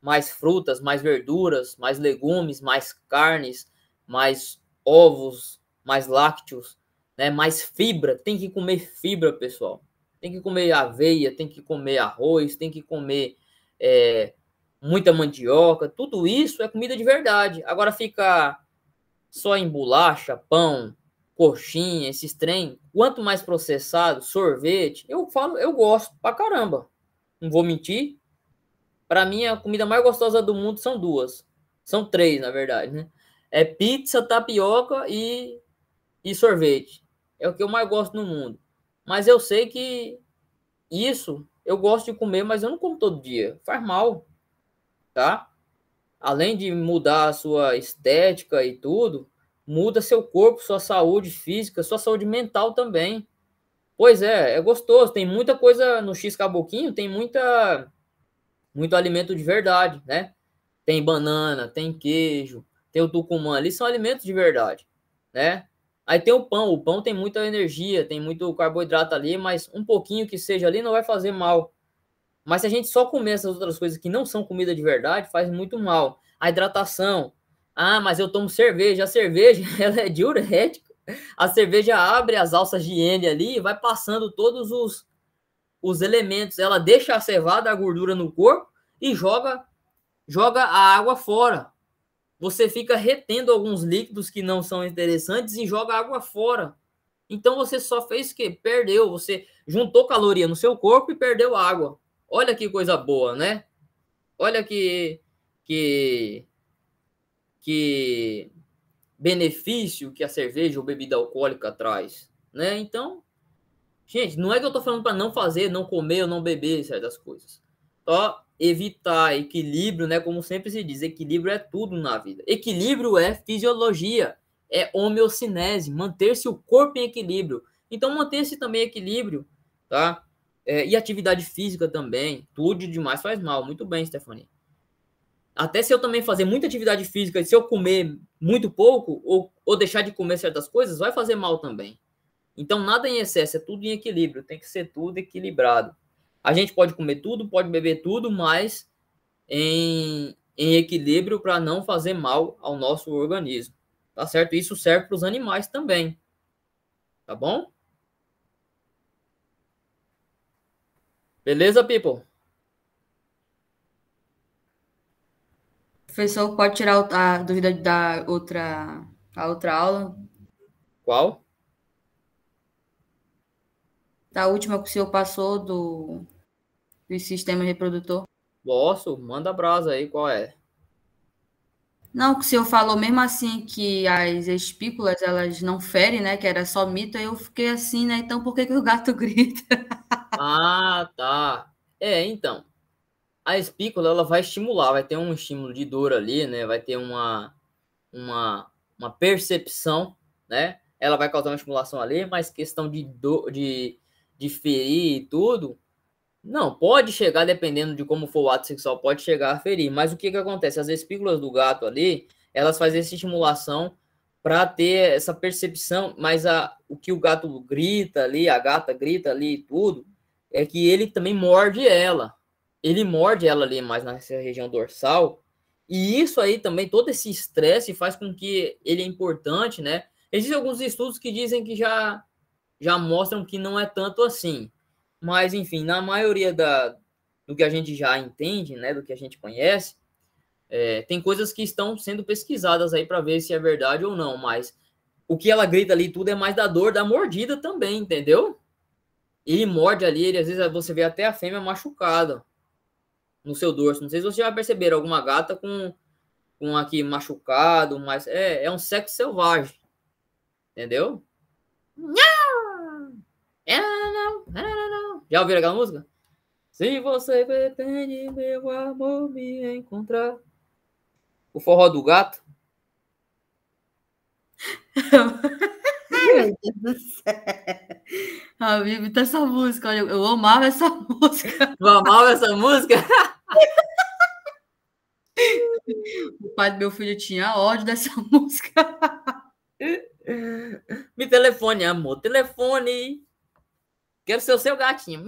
Mais frutas, mais verduras, mais legumes, mais carnes, mais ovos, mais lácteos, né, mais fibra. Tem que comer fibra, pessoal. Tem que comer aveia, tem que comer arroz, tem que comer é, muita mandioca. Tudo isso é comida de verdade. Agora fica só em bolacha, pão, coxinha, esses trem, quanto mais processado, sorvete, eu falo, eu gosto pra caramba. Não vou mentir. Para mim, a comida mais gostosa do mundo são duas. São três, na verdade, né? é pizza, tapioca e, e sorvete. É o que eu mais gosto no mundo. Mas eu sei que isso eu gosto de comer, mas eu não como todo dia. Faz mal, tá? Além de mudar a sua estética e tudo, muda seu corpo, sua saúde física, sua saúde mental também. Pois é, é gostoso. Tem muita coisa no X Caboquinho, tem muita muito alimento de verdade, né? Tem banana, tem queijo, tem o Tucumã ali, são alimentos de verdade, né? Aí tem o pão, o pão tem muita energia, tem muito carboidrato ali, mas um pouquinho que seja ali não vai fazer mal. Mas se a gente só comer essas outras coisas que não são comida de verdade, faz muito mal. A hidratação. Ah, mas eu tomo cerveja. A cerveja, ela é diurética. A cerveja abre as alças de N ali e vai passando todos os, os elementos. Ela deixa a cevada, a gordura no corpo e joga, joga a água fora você fica retendo alguns líquidos que não são interessantes e joga água fora. Então você só fez o quê? Perdeu. Você juntou caloria no seu corpo e perdeu água. Olha que coisa boa, né? Olha que que que benefício que a cerveja ou bebida alcoólica traz, né? Então, gente, não é que eu tô falando para não fazer, não comer ou não beber certas coisas. Só tá? evitar equilíbrio, né? Como sempre se diz, equilíbrio é tudo na vida. Equilíbrio é fisiologia, é homeocinese, manter-se o corpo em equilíbrio. Então, manter-se também equilíbrio, tá? É, e atividade física também. Tudo demais faz mal. Muito bem, Stephanie. Até se eu também fazer muita atividade física, se eu comer muito pouco ou, ou deixar de comer certas coisas, vai fazer mal também. Então, nada em excesso, é tudo em equilíbrio. Tem que ser tudo equilibrado. A gente pode comer tudo, pode beber tudo, mas em, em equilíbrio para não fazer mal ao nosso organismo. Tá certo? Isso serve para os animais também. Tá bom? Beleza, people? Professor, pode tirar a dúvida da outra, a outra aula? Qual? da última que o senhor passou do, do sistema reprodutor? Posso, manda brasa aí, qual é? Não, que o senhor falou mesmo assim que as espículas elas não ferem, né? Que era só mito, aí eu fiquei assim, né? Então por que, que o gato grita? ah, tá. É, então. A espícula ela vai estimular, vai ter um estímulo de dor ali, né? Vai ter uma, uma, uma percepção, né? Ela vai causar uma estimulação ali, mas questão de, do, de de ferir e tudo, não, pode chegar, dependendo de como for o ato sexual, pode chegar a ferir. Mas o que, que acontece? As espículas do gato ali, elas fazem essa estimulação para ter essa percepção, mas a, o que o gato grita ali, a gata grita ali e tudo, é que ele também morde ela. Ele morde ela ali mais nessa região dorsal. E isso aí também, todo esse estresse faz com que ele é importante, né? Existem alguns estudos que dizem que já já mostram que não é tanto assim. Mas, enfim, na maioria da, do que a gente já entende, né, do que a gente conhece, é, tem coisas que estão sendo pesquisadas aí para ver se é verdade ou não, mas o que ela grita ali tudo é mais da dor da mordida também, entendeu? Ele morde ali, ele, às vezes você vê até a fêmea machucada no seu dorso. Não sei se vocês já perceberam alguma gata com, com aqui machucado, mas é, é um sexo selvagem, entendeu? Não! É, Já ouviram aquela música? Se você pretende meu amor me encontrar. O forró do gato. meu Deus do céu. Ah, imita então, essa música. Olha, eu amava essa música. Eu amava essa música? o pai do meu filho tinha ódio dessa música. Me telefone, amor. Telefone. Quero ser o seu gatinho.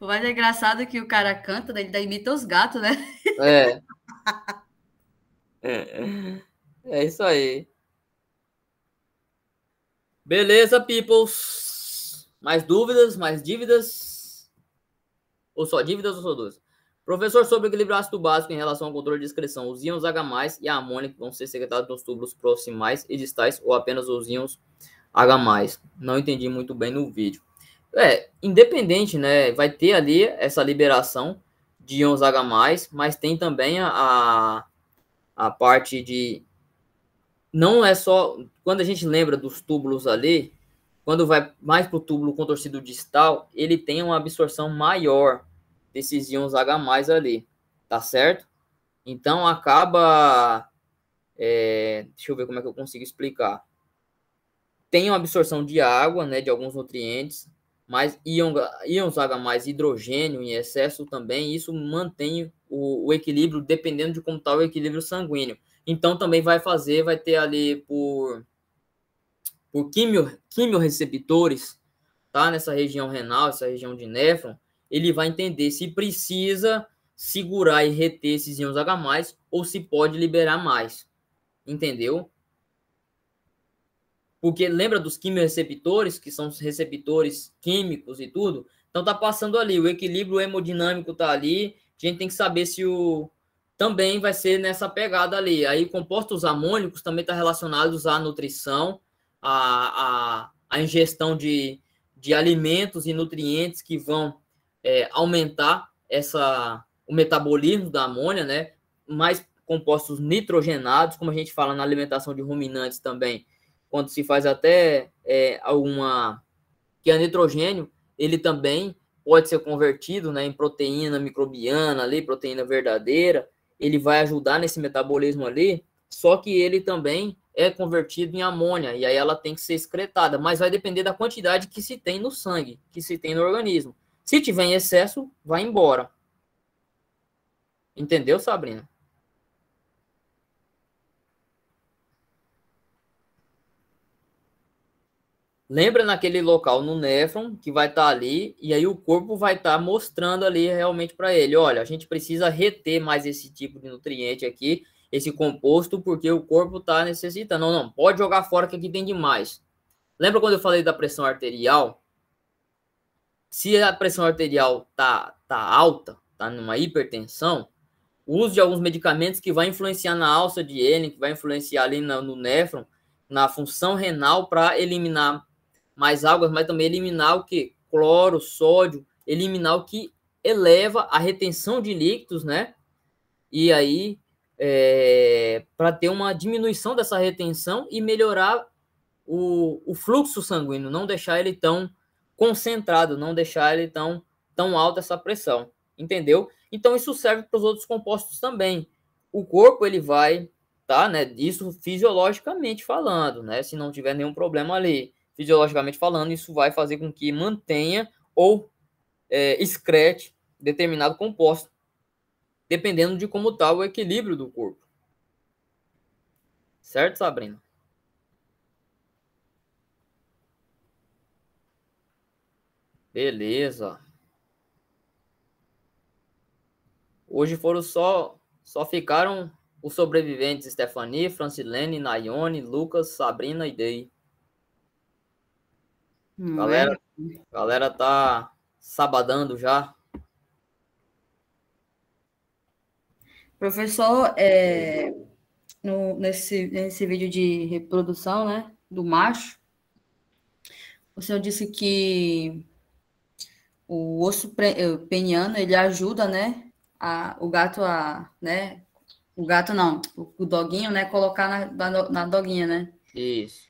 O mais engraçado é que o cara canta, né? ele imita os gatos, né? É. é. é. É isso aí. Beleza, peoples. Mais dúvidas, mais dívidas? Ou só dívidas ou só duas? Professor, sobre o equilíbrio ácido básico em relação ao controle de excreção, os íons H+, e a amônia vão ser secretados nos túbulos proximais e distais ou apenas os íons H+. Não entendi muito bem no vídeo. É, independente, né, vai ter ali essa liberação de íons H+, mas tem também a, a parte de... Não é só... Quando a gente lembra dos túbulos ali, quando vai mais para o túbulo contorcido distal, ele tem uma absorção maior, desses íons mais ali, tá certo? Então acaba. É, deixa eu ver como é que eu consigo explicar. Tem uma absorção de água, né, de alguns nutrientes, mas íons H mais hidrogênio em excesso também, isso mantém o, o equilíbrio dependendo de como está o equilíbrio sanguíneo. Então também vai fazer, vai ter ali por por quimio, quimiorreceptores, tá? Nessa região renal, essa região de néfron, ele vai entender se precisa segurar e reter esses íons H+, ou se pode liberar mais. Entendeu? Porque lembra dos quimiorreceptores, que são os receptores químicos e tudo? Então tá passando ali, o equilíbrio hemodinâmico tá ali, a gente tem que saber se o também vai ser nessa pegada ali. Aí compostos amônicos também tá relacionados à nutrição, à, à, à ingestão de, de alimentos e nutrientes que vão é, aumentar essa, o metabolismo da amônia, né? Mais compostos nitrogenados, como a gente fala na alimentação de ruminantes também, quando se faz até é, alguma que é nitrogênio, ele também pode ser convertido né, em proteína microbiana ali, proteína verdadeira, ele vai ajudar nesse metabolismo ali, só que ele também é convertido em amônia, e aí ela tem que ser excretada, mas vai depender da quantidade que se tem no sangue, que se tem no organismo. Se tiver em excesso, vai embora. Entendeu, Sabrina? Lembra naquele local no néfron que vai estar tá ali e aí o corpo vai estar tá mostrando ali realmente para ele, olha, a gente precisa reter mais esse tipo de nutriente aqui, esse composto, porque o corpo está necessitando. Não, não, pode jogar fora que aqui tem demais. Lembra quando eu falei da pressão arterial? se a pressão arterial tá, tá alta, tá numa hipertensão, use alguns medicamentos que vai influenciar na alça de ele que vai influenciar ali no, no néfron, na função renal para eliminar mais águas, mas também eliminar o que? Cloro, sódio, eliminar o que eleva a retenção de líquidos, né? E aí, é, para ter uma diminuição dessa retenção e melhorar o, o fluxo sanguíneo, não deixar ele tão concentrado, não deixar ele tão, tão alta essa pressão, entendeu? Então isso serve para os outros compostos também. O corpo ele vai, tá, né? Isso fisiologicamente falando, né? Se não tiver nenhum problema ali, fisiologicamente falando, isso vai fazer com que mantenha ou é, excrete determinado composto, dependendo de como está o equilíbrio do corpo. Certo, Sabrina? Beleza. Hoje foram só só ficaram os sobreviventes Stephanie, Francilene, Nayone, Lucas, Sabrina e Day. Hum, galera, é? galera tá sabadando já. Professor, é, no, nesse, nesse vídeo de reprodução, né, do macho, o senhor disse que o osso eh, peniano ele ajuda, né, a, o gato a, né, o gato não, o, o doguinho, né, colocar na, na, na doguinha, né? Isso.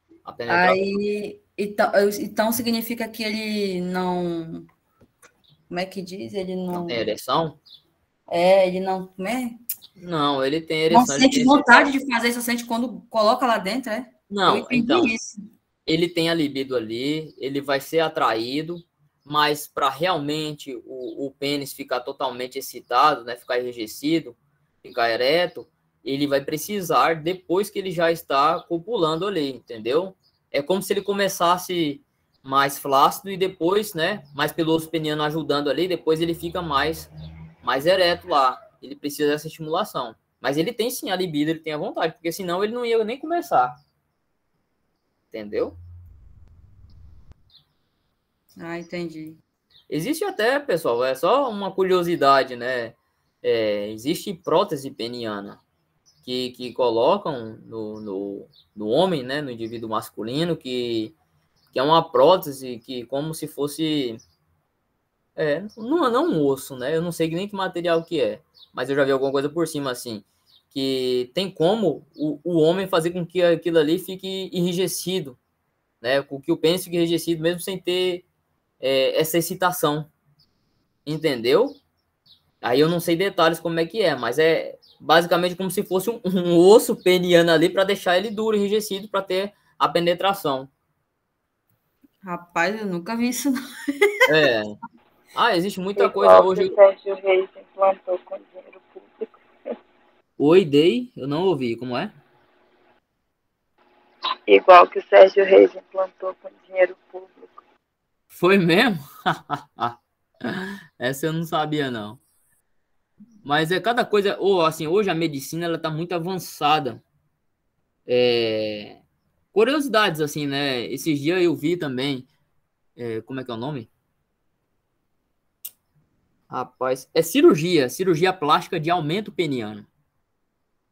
Aí, então, então significa que ele não, como é que diz? Ele não. não tem ereção? É, ele não, como é? Não, ele tem ereção. Não sente vontade de fazer, isso sente quando coloca lá dentro, é? Não, então. Isso. Ele tem a libido ali, ele vai ser atraído mas para realmente o, o pênis ficar totalmente excitado, né, ficar enrijecido, ficar ereto, ele vai precisar depois que ele já está copulando ali, entendeu? É como se ele começasse mais flácido e depois, né, mais peloso peniano ajudando ali, depois ele fica mais mais ereto lá. Ele precisa dessa estimulação. Mas ele tem sim a libido, ele tem a vontade, porque senão ele não ia nem começar. Entendeu? Ah, entendi. Existe até, pessoal, é só uma curiosidade, né? É, existe prótese peniana que, que colocam no, no, no homem, né? No indivíduo masculino, que, que é uma prótese que como se fosse é, não, não um osso, né? Eu não sei nem que material que é, mas eu já vi alguma coisa por cima assim, que tem como o, o homem fazer com que aquilo ali fique enrijecido, né? Com que o pênis fique enrijecido mesmo sem ter é, essa excitação. Entendeu? Aí eu não sei detalhes como é que é, mas é basicamente como se fosse um, um osso peniano ali para deixar ele duro, enrijecido, para ter a penetração. Rapaz, eu nunca vi isso. Não. É. Ah, existe muita e coisa hoje. Sérgio Reis implantou com dinheiro público. Oi, Dei, eu não ouvi, como é? Igual que o Sérgio Reis implantou com dinheiro público foi mesmo? Essa eu não sabia, não. Mas é cada coisa. Ou assim, hoje a medicina ela tá muito avançada. É... Curiosidades, assim, né? Esses dias eu vi também. É... Como é que é o nome? Rapaz, é cirurgia, cirurgia plástica de aumento peniano.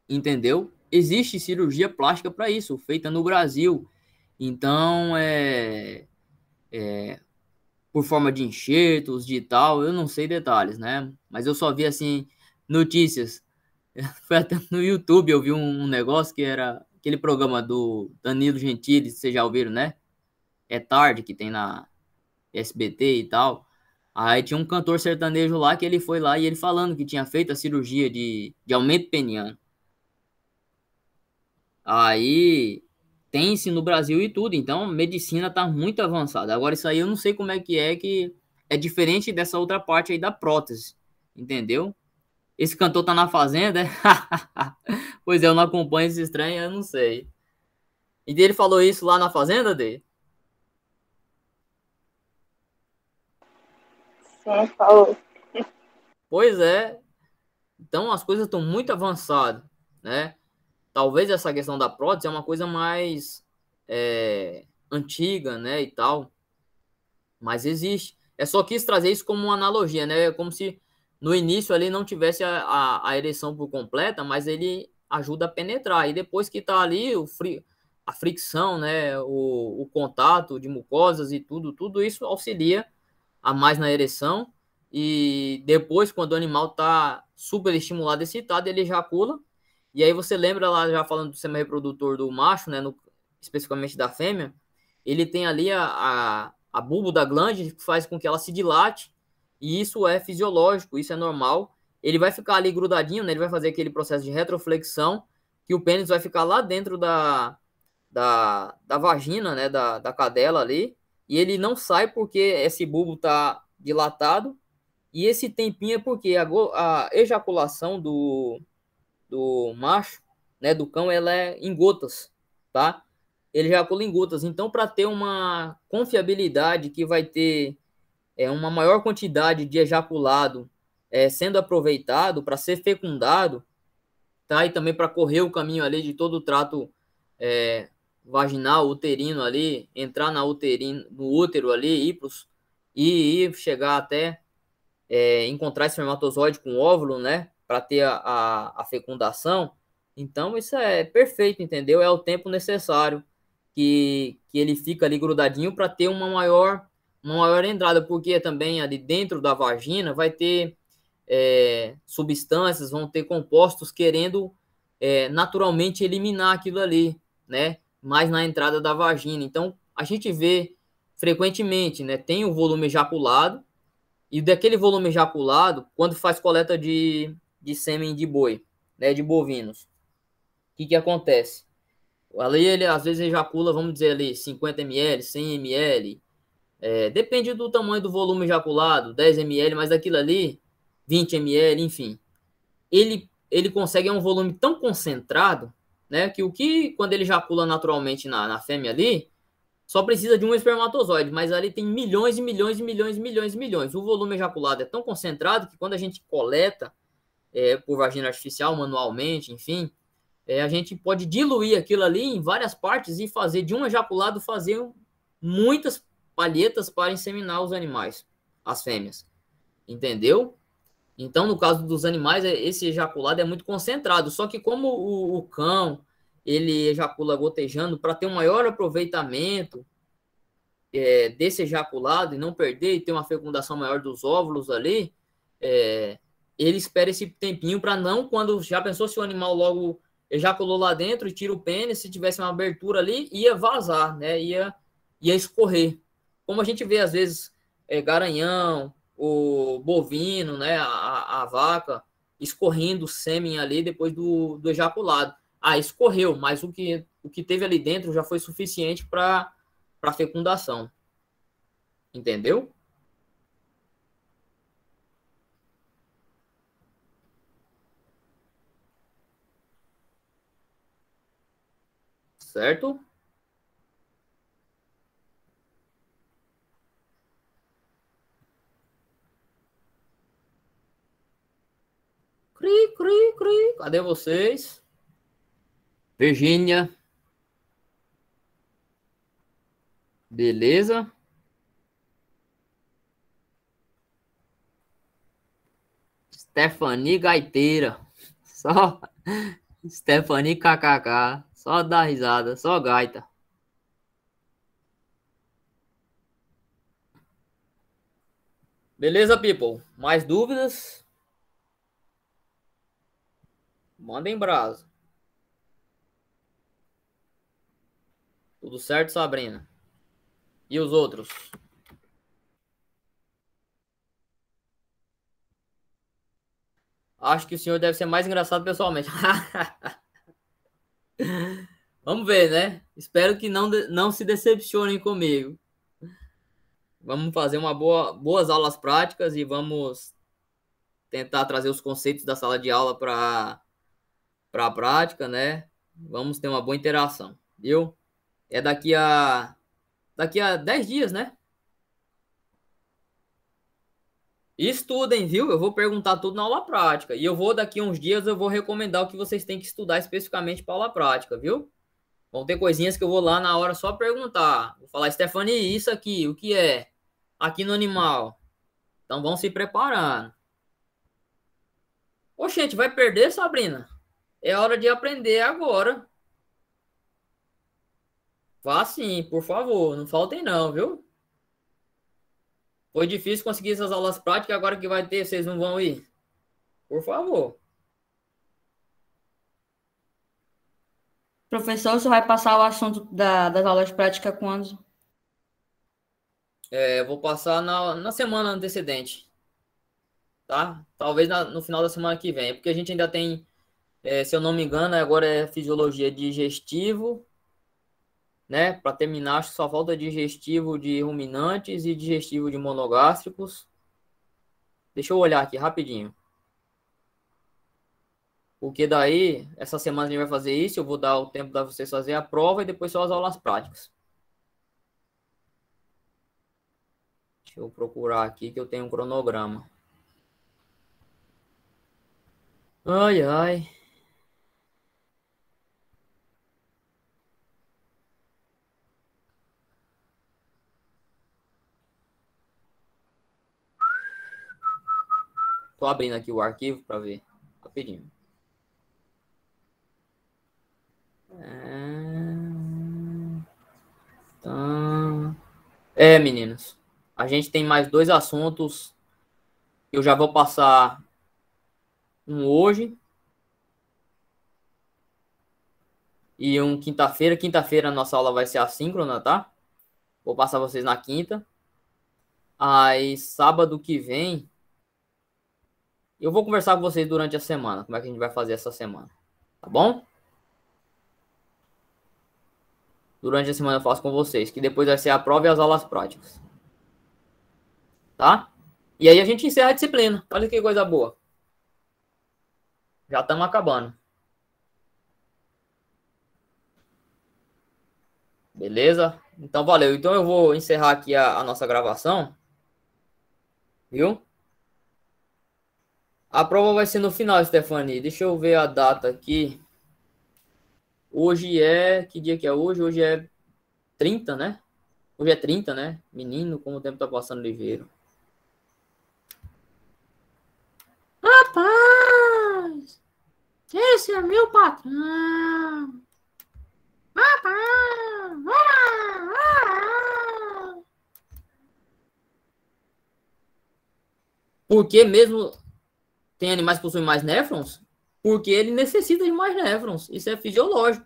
Entendeu? Existe cirurgia plástica para isso, feita no Brasil. Então, é, é, por forma de enxertos, de tal, eu não sei detalhes, né? Mas eu só vi assim notícias. Foi até no YouTube eu vi um, um negócio que era aquele programa do Danilo Gentili, vocês já ouviram, né? É tarde que tem na SBT e tal. Aí tinha um cantor sertanejo lá que ele foi lá e ele falando que tinha feito a cirurgia de, de aumento peniano. Aí tem-se no Brasil e tudo. Então, medicina está muito avançada. Agora, isso aí eu não sei como é que é, que é diferente dessa outra parte aí da prótese, entendeu? Esse cantor tá na fazenda, Pois é, eu não acompanho esse estranho, eu não sei. E ele falou isso lá na fazenda, dele Sim, falou. Pois é. Então as coisas estão muito avançadas, né? talvez essa questão da prótese é uma coisa mais é, antiga, né, e tal, mas existe. É só quis trazer isso como uma analogia, né, é como se no início ali não tivesse a, a, a ereção por completa, mas ele ajuda a penetrar, e depois que tá ali o frio, a fricção, né, o, o contato de mucosas e tudo, tudo isso auxilia a mais na ereção, e depois, quando o animal tá super estimulado, excitado, ele ejacula, e aí você lembra lá, já falando do sistema reprodutor do macho, né? No, especificamente da fêmea, ele tem ali a, a, a bulbo da glande que faz com que ela se dilate, e isso é fisiológico, isso é normal. Ele vai ficar ali grudadinho, né? Ele vai fazer aquele processo de retroflexão, que o pênis vai ficar lá dentro da, da, da vagina, né? Da, da cadela ali, e ele não sai porque esse bulbo tá dilatado, e esse tempinho é porque a, a ejaculação do, do macho, né, do cão, ela é em gotas, tá? Ele ejacula em gotas. Então, para ter uma confiabilidade que vai ter é, uma maior quantidade de ejaculado é, sendo aproveitado para ser fecundado, tá? E também para correr o caminho ali de todo o trato é, vaginal, uterino ali, entrar na uterino, no útero ali, ir pros, e, chegar até é, encontrar esse espermatozoide com óvulo, né? para ter a, a, a, fecundação. Então, isso é perfeito, entendeu? É o tempo necessário que, que ele fica ali grudadinho para ter uma maior, uma maior entrada, porque também ali dentro da vagina vai ter é, substâncias, vão ter compostos querendo é, naturalmente eliminar aquilo ali, né? Mais na entrada da vagina. Então, a gente vê frequentemente, né? Tem o volume ejaculado, e daquele volume ejaculado, quando faz coleta de, de sêmen de boi, né, de bovinos. O que, que acontece? Ali ele às vezes ejacula, vamos dizer ali, 50 ml, 100 ml, é, depende do tamanho do volume ejaculado, 10 ml, mas daquilo ali, 20 ml, enfim. Ele, ele consegue é um volume tão concentrado, né, que o que quando ele ejacula naturalmente na, na fêmea ali, só precisa de um espermatozoide, mas ali tem milhões e milhões e milhões e milhões e milhões. O volume ejaculado é tão concentrado que quando a gente coleta é, por vagina artificial, manualmente, enfim, é, a gente pode diluir aquilo ali em várias partes e fazer de um ejaculado fazer muitas palhetas para inseminar os animais, as fêmeas. Entendeu? Então, no caso dos animais, é, esse ejaculado é muito concentrado. Só que como o, o cão ele ejacula gotejando para ter um maior aproveitamento é, desse ejaculado e não perder e ter uma fecundação maior dos óvulos ali, é, ele espera esse tempinho para não, quando já pensou se o animal logo ejaculou lá dentro e tira o pênis, se tivesse uma abertura ali, ia vazar, né? Ia, ia escorrer. Como a gente vê às vezes é, garanhão, o bovino, né? A, a vaca escorrendo o sêmen ali depois do, do ejaculado. Ah, escorreu, mas o que, o que teve ali dentro já foi suficiente para fecundação. Entendeu? certo? Cri, cri, cri. Cadê vocês? Virgínia. Beleza? Stephanie Gaiteira. Só Stephanie KKK. Só dá risada, só gaita. Beleza, people? Mais dúvidas? Mandem brasa. Tudo certo, Sabrina? E os outros? Acho que o senhor deve ser mais engraçado pessoalmente. Vamos ver, né? Espero que não, não se decepcionem comigo. Vamos fazer uma boa, boas aulas práticas e vamos tentar trazer os conceitos da sala de aula para a prática, né? Vamos ter uma boa interação, viu? É daqui a daqui a 10 dias, né? Estudem, viu? Eu vou perguntar tudo na aula prática. E eu vou, daqui uns dias, eu vou recomendar o que vocês têm que estudar especificamente para aula prática, viu? Vão ter coisinhas que eu vou lá na hora só perguntar. Vou falar, Stephanie, isso aqui, o que é? Aqui no animal. Então vão se preparando. Ô, gente, vai perder, Sabrina? É hora de aprender agora. Vá sim, por favor. Não faltem não, viu? Foi difícil conseguir essas aulas práticas, agora que vai ter, vocês não vão ir? Por favor. Professor, você vai passar o assunto da, das aulas práticas quando? É, eu vou passar na, na semana antecedente. Tá? Talvez na, no final da semana que vem. É porque a gente ainda tem, é, se eu não me engano, agora é fisiologia digestivo né? Para terminar, acho que só falta digestivo de ruminantes e digestivo de monogástricos. Deixa eu olhar aqui rapidinho. Porque daí, essa semana a gente vai fazer isso, eu vou dar o tempo para vocês fazer a prova e depois só as aulas práticas. Deixa eu procurar aqui que eu tenho um cronograma. Ai, ai. Tô abrindo aqui o arquivo para ver rapidinho. Então... É, meninos. A gente tem mais dois assuntos. Eu já vou passar um hoje e um quinta-feira. Quinta-feira a nossa aula vai ser assíncrona, tá? Vou passar vocês na quinta. Aí sábado que vem eu vou conversar com vocês durante a semana, como é que a gente vai fazer essa semana. Tá bom? Durante a semana eu faço com vocês, que depois vai ser a prova e as aulas práticas. Tá? E aí a gente encerra a disciplina. Olha que coisa boa. Já estamos acabando. Beleza? Então valeu. Então eu vou encerrar aqui a, a nossa gravação. Viu? A prova vai ser no final, Stefani. Deixa eu ver a data aqui. Hoje é. Que dia que é hoje? Hoje é 30, né? Hoje é 30, né? Menino, como o tempo tá passando ligeiro. Rapaz! Esse é meu patrão! Rapaz! Ah, ah, ah. Porque mesmo tem animais que possuem mais néfrons porque ele necessita de mais néfrons. Isso é fisiológico.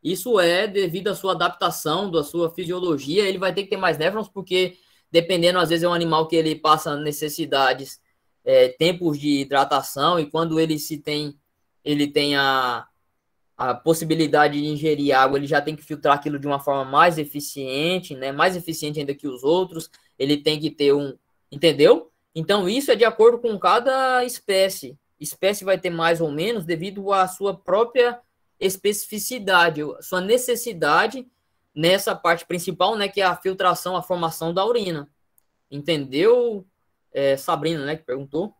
Isso é devido à sua adaptação, da sua fisiologia. Ele vai ter que ter mais néfrons porque, dependendo, às vezes é um animal que ele passa necessidades, é, tempos de hidratação e quando ele se tem, ele tem a, a possibilidade de ingerir água, ele já tem que filtrar aquilo de uma forma mais eficiente, né? Mais eficiente ainda que os outros. Ele tem que ter um, entendeu? Então, isso é de acordo com cada espécie. Espécie vai ter mais ou menos devido à sua própria especificidade, sua necessidade nessa parte principal, né, que é a filtração, a formação da urina. Entendeu, é, Sabrina, né, que perguntou?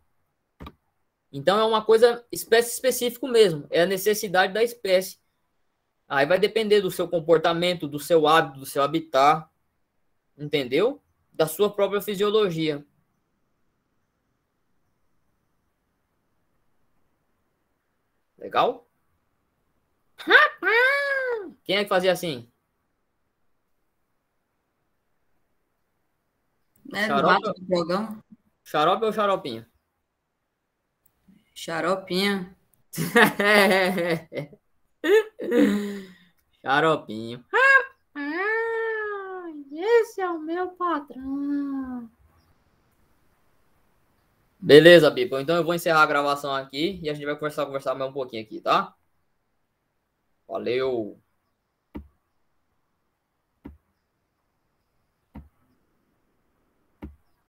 Então, é uma coisa espécie específico mesmo, é a necessidade da espécie. Aí vai depender do seu comportamento, do seu hábito, do seu habitat, entendeu? Da sua própria fisiologia. Legal? Quem é que fazia assim? É, Xarope, Xarope ou xaropinho? Xaropinho. xaropinho. esse é o meu patrão. Beleza, Bipo. Então eu vou encerrar a gravação aqui e a gente vai conversar, conversar mais um pouquinho aqui, tá? Valeu!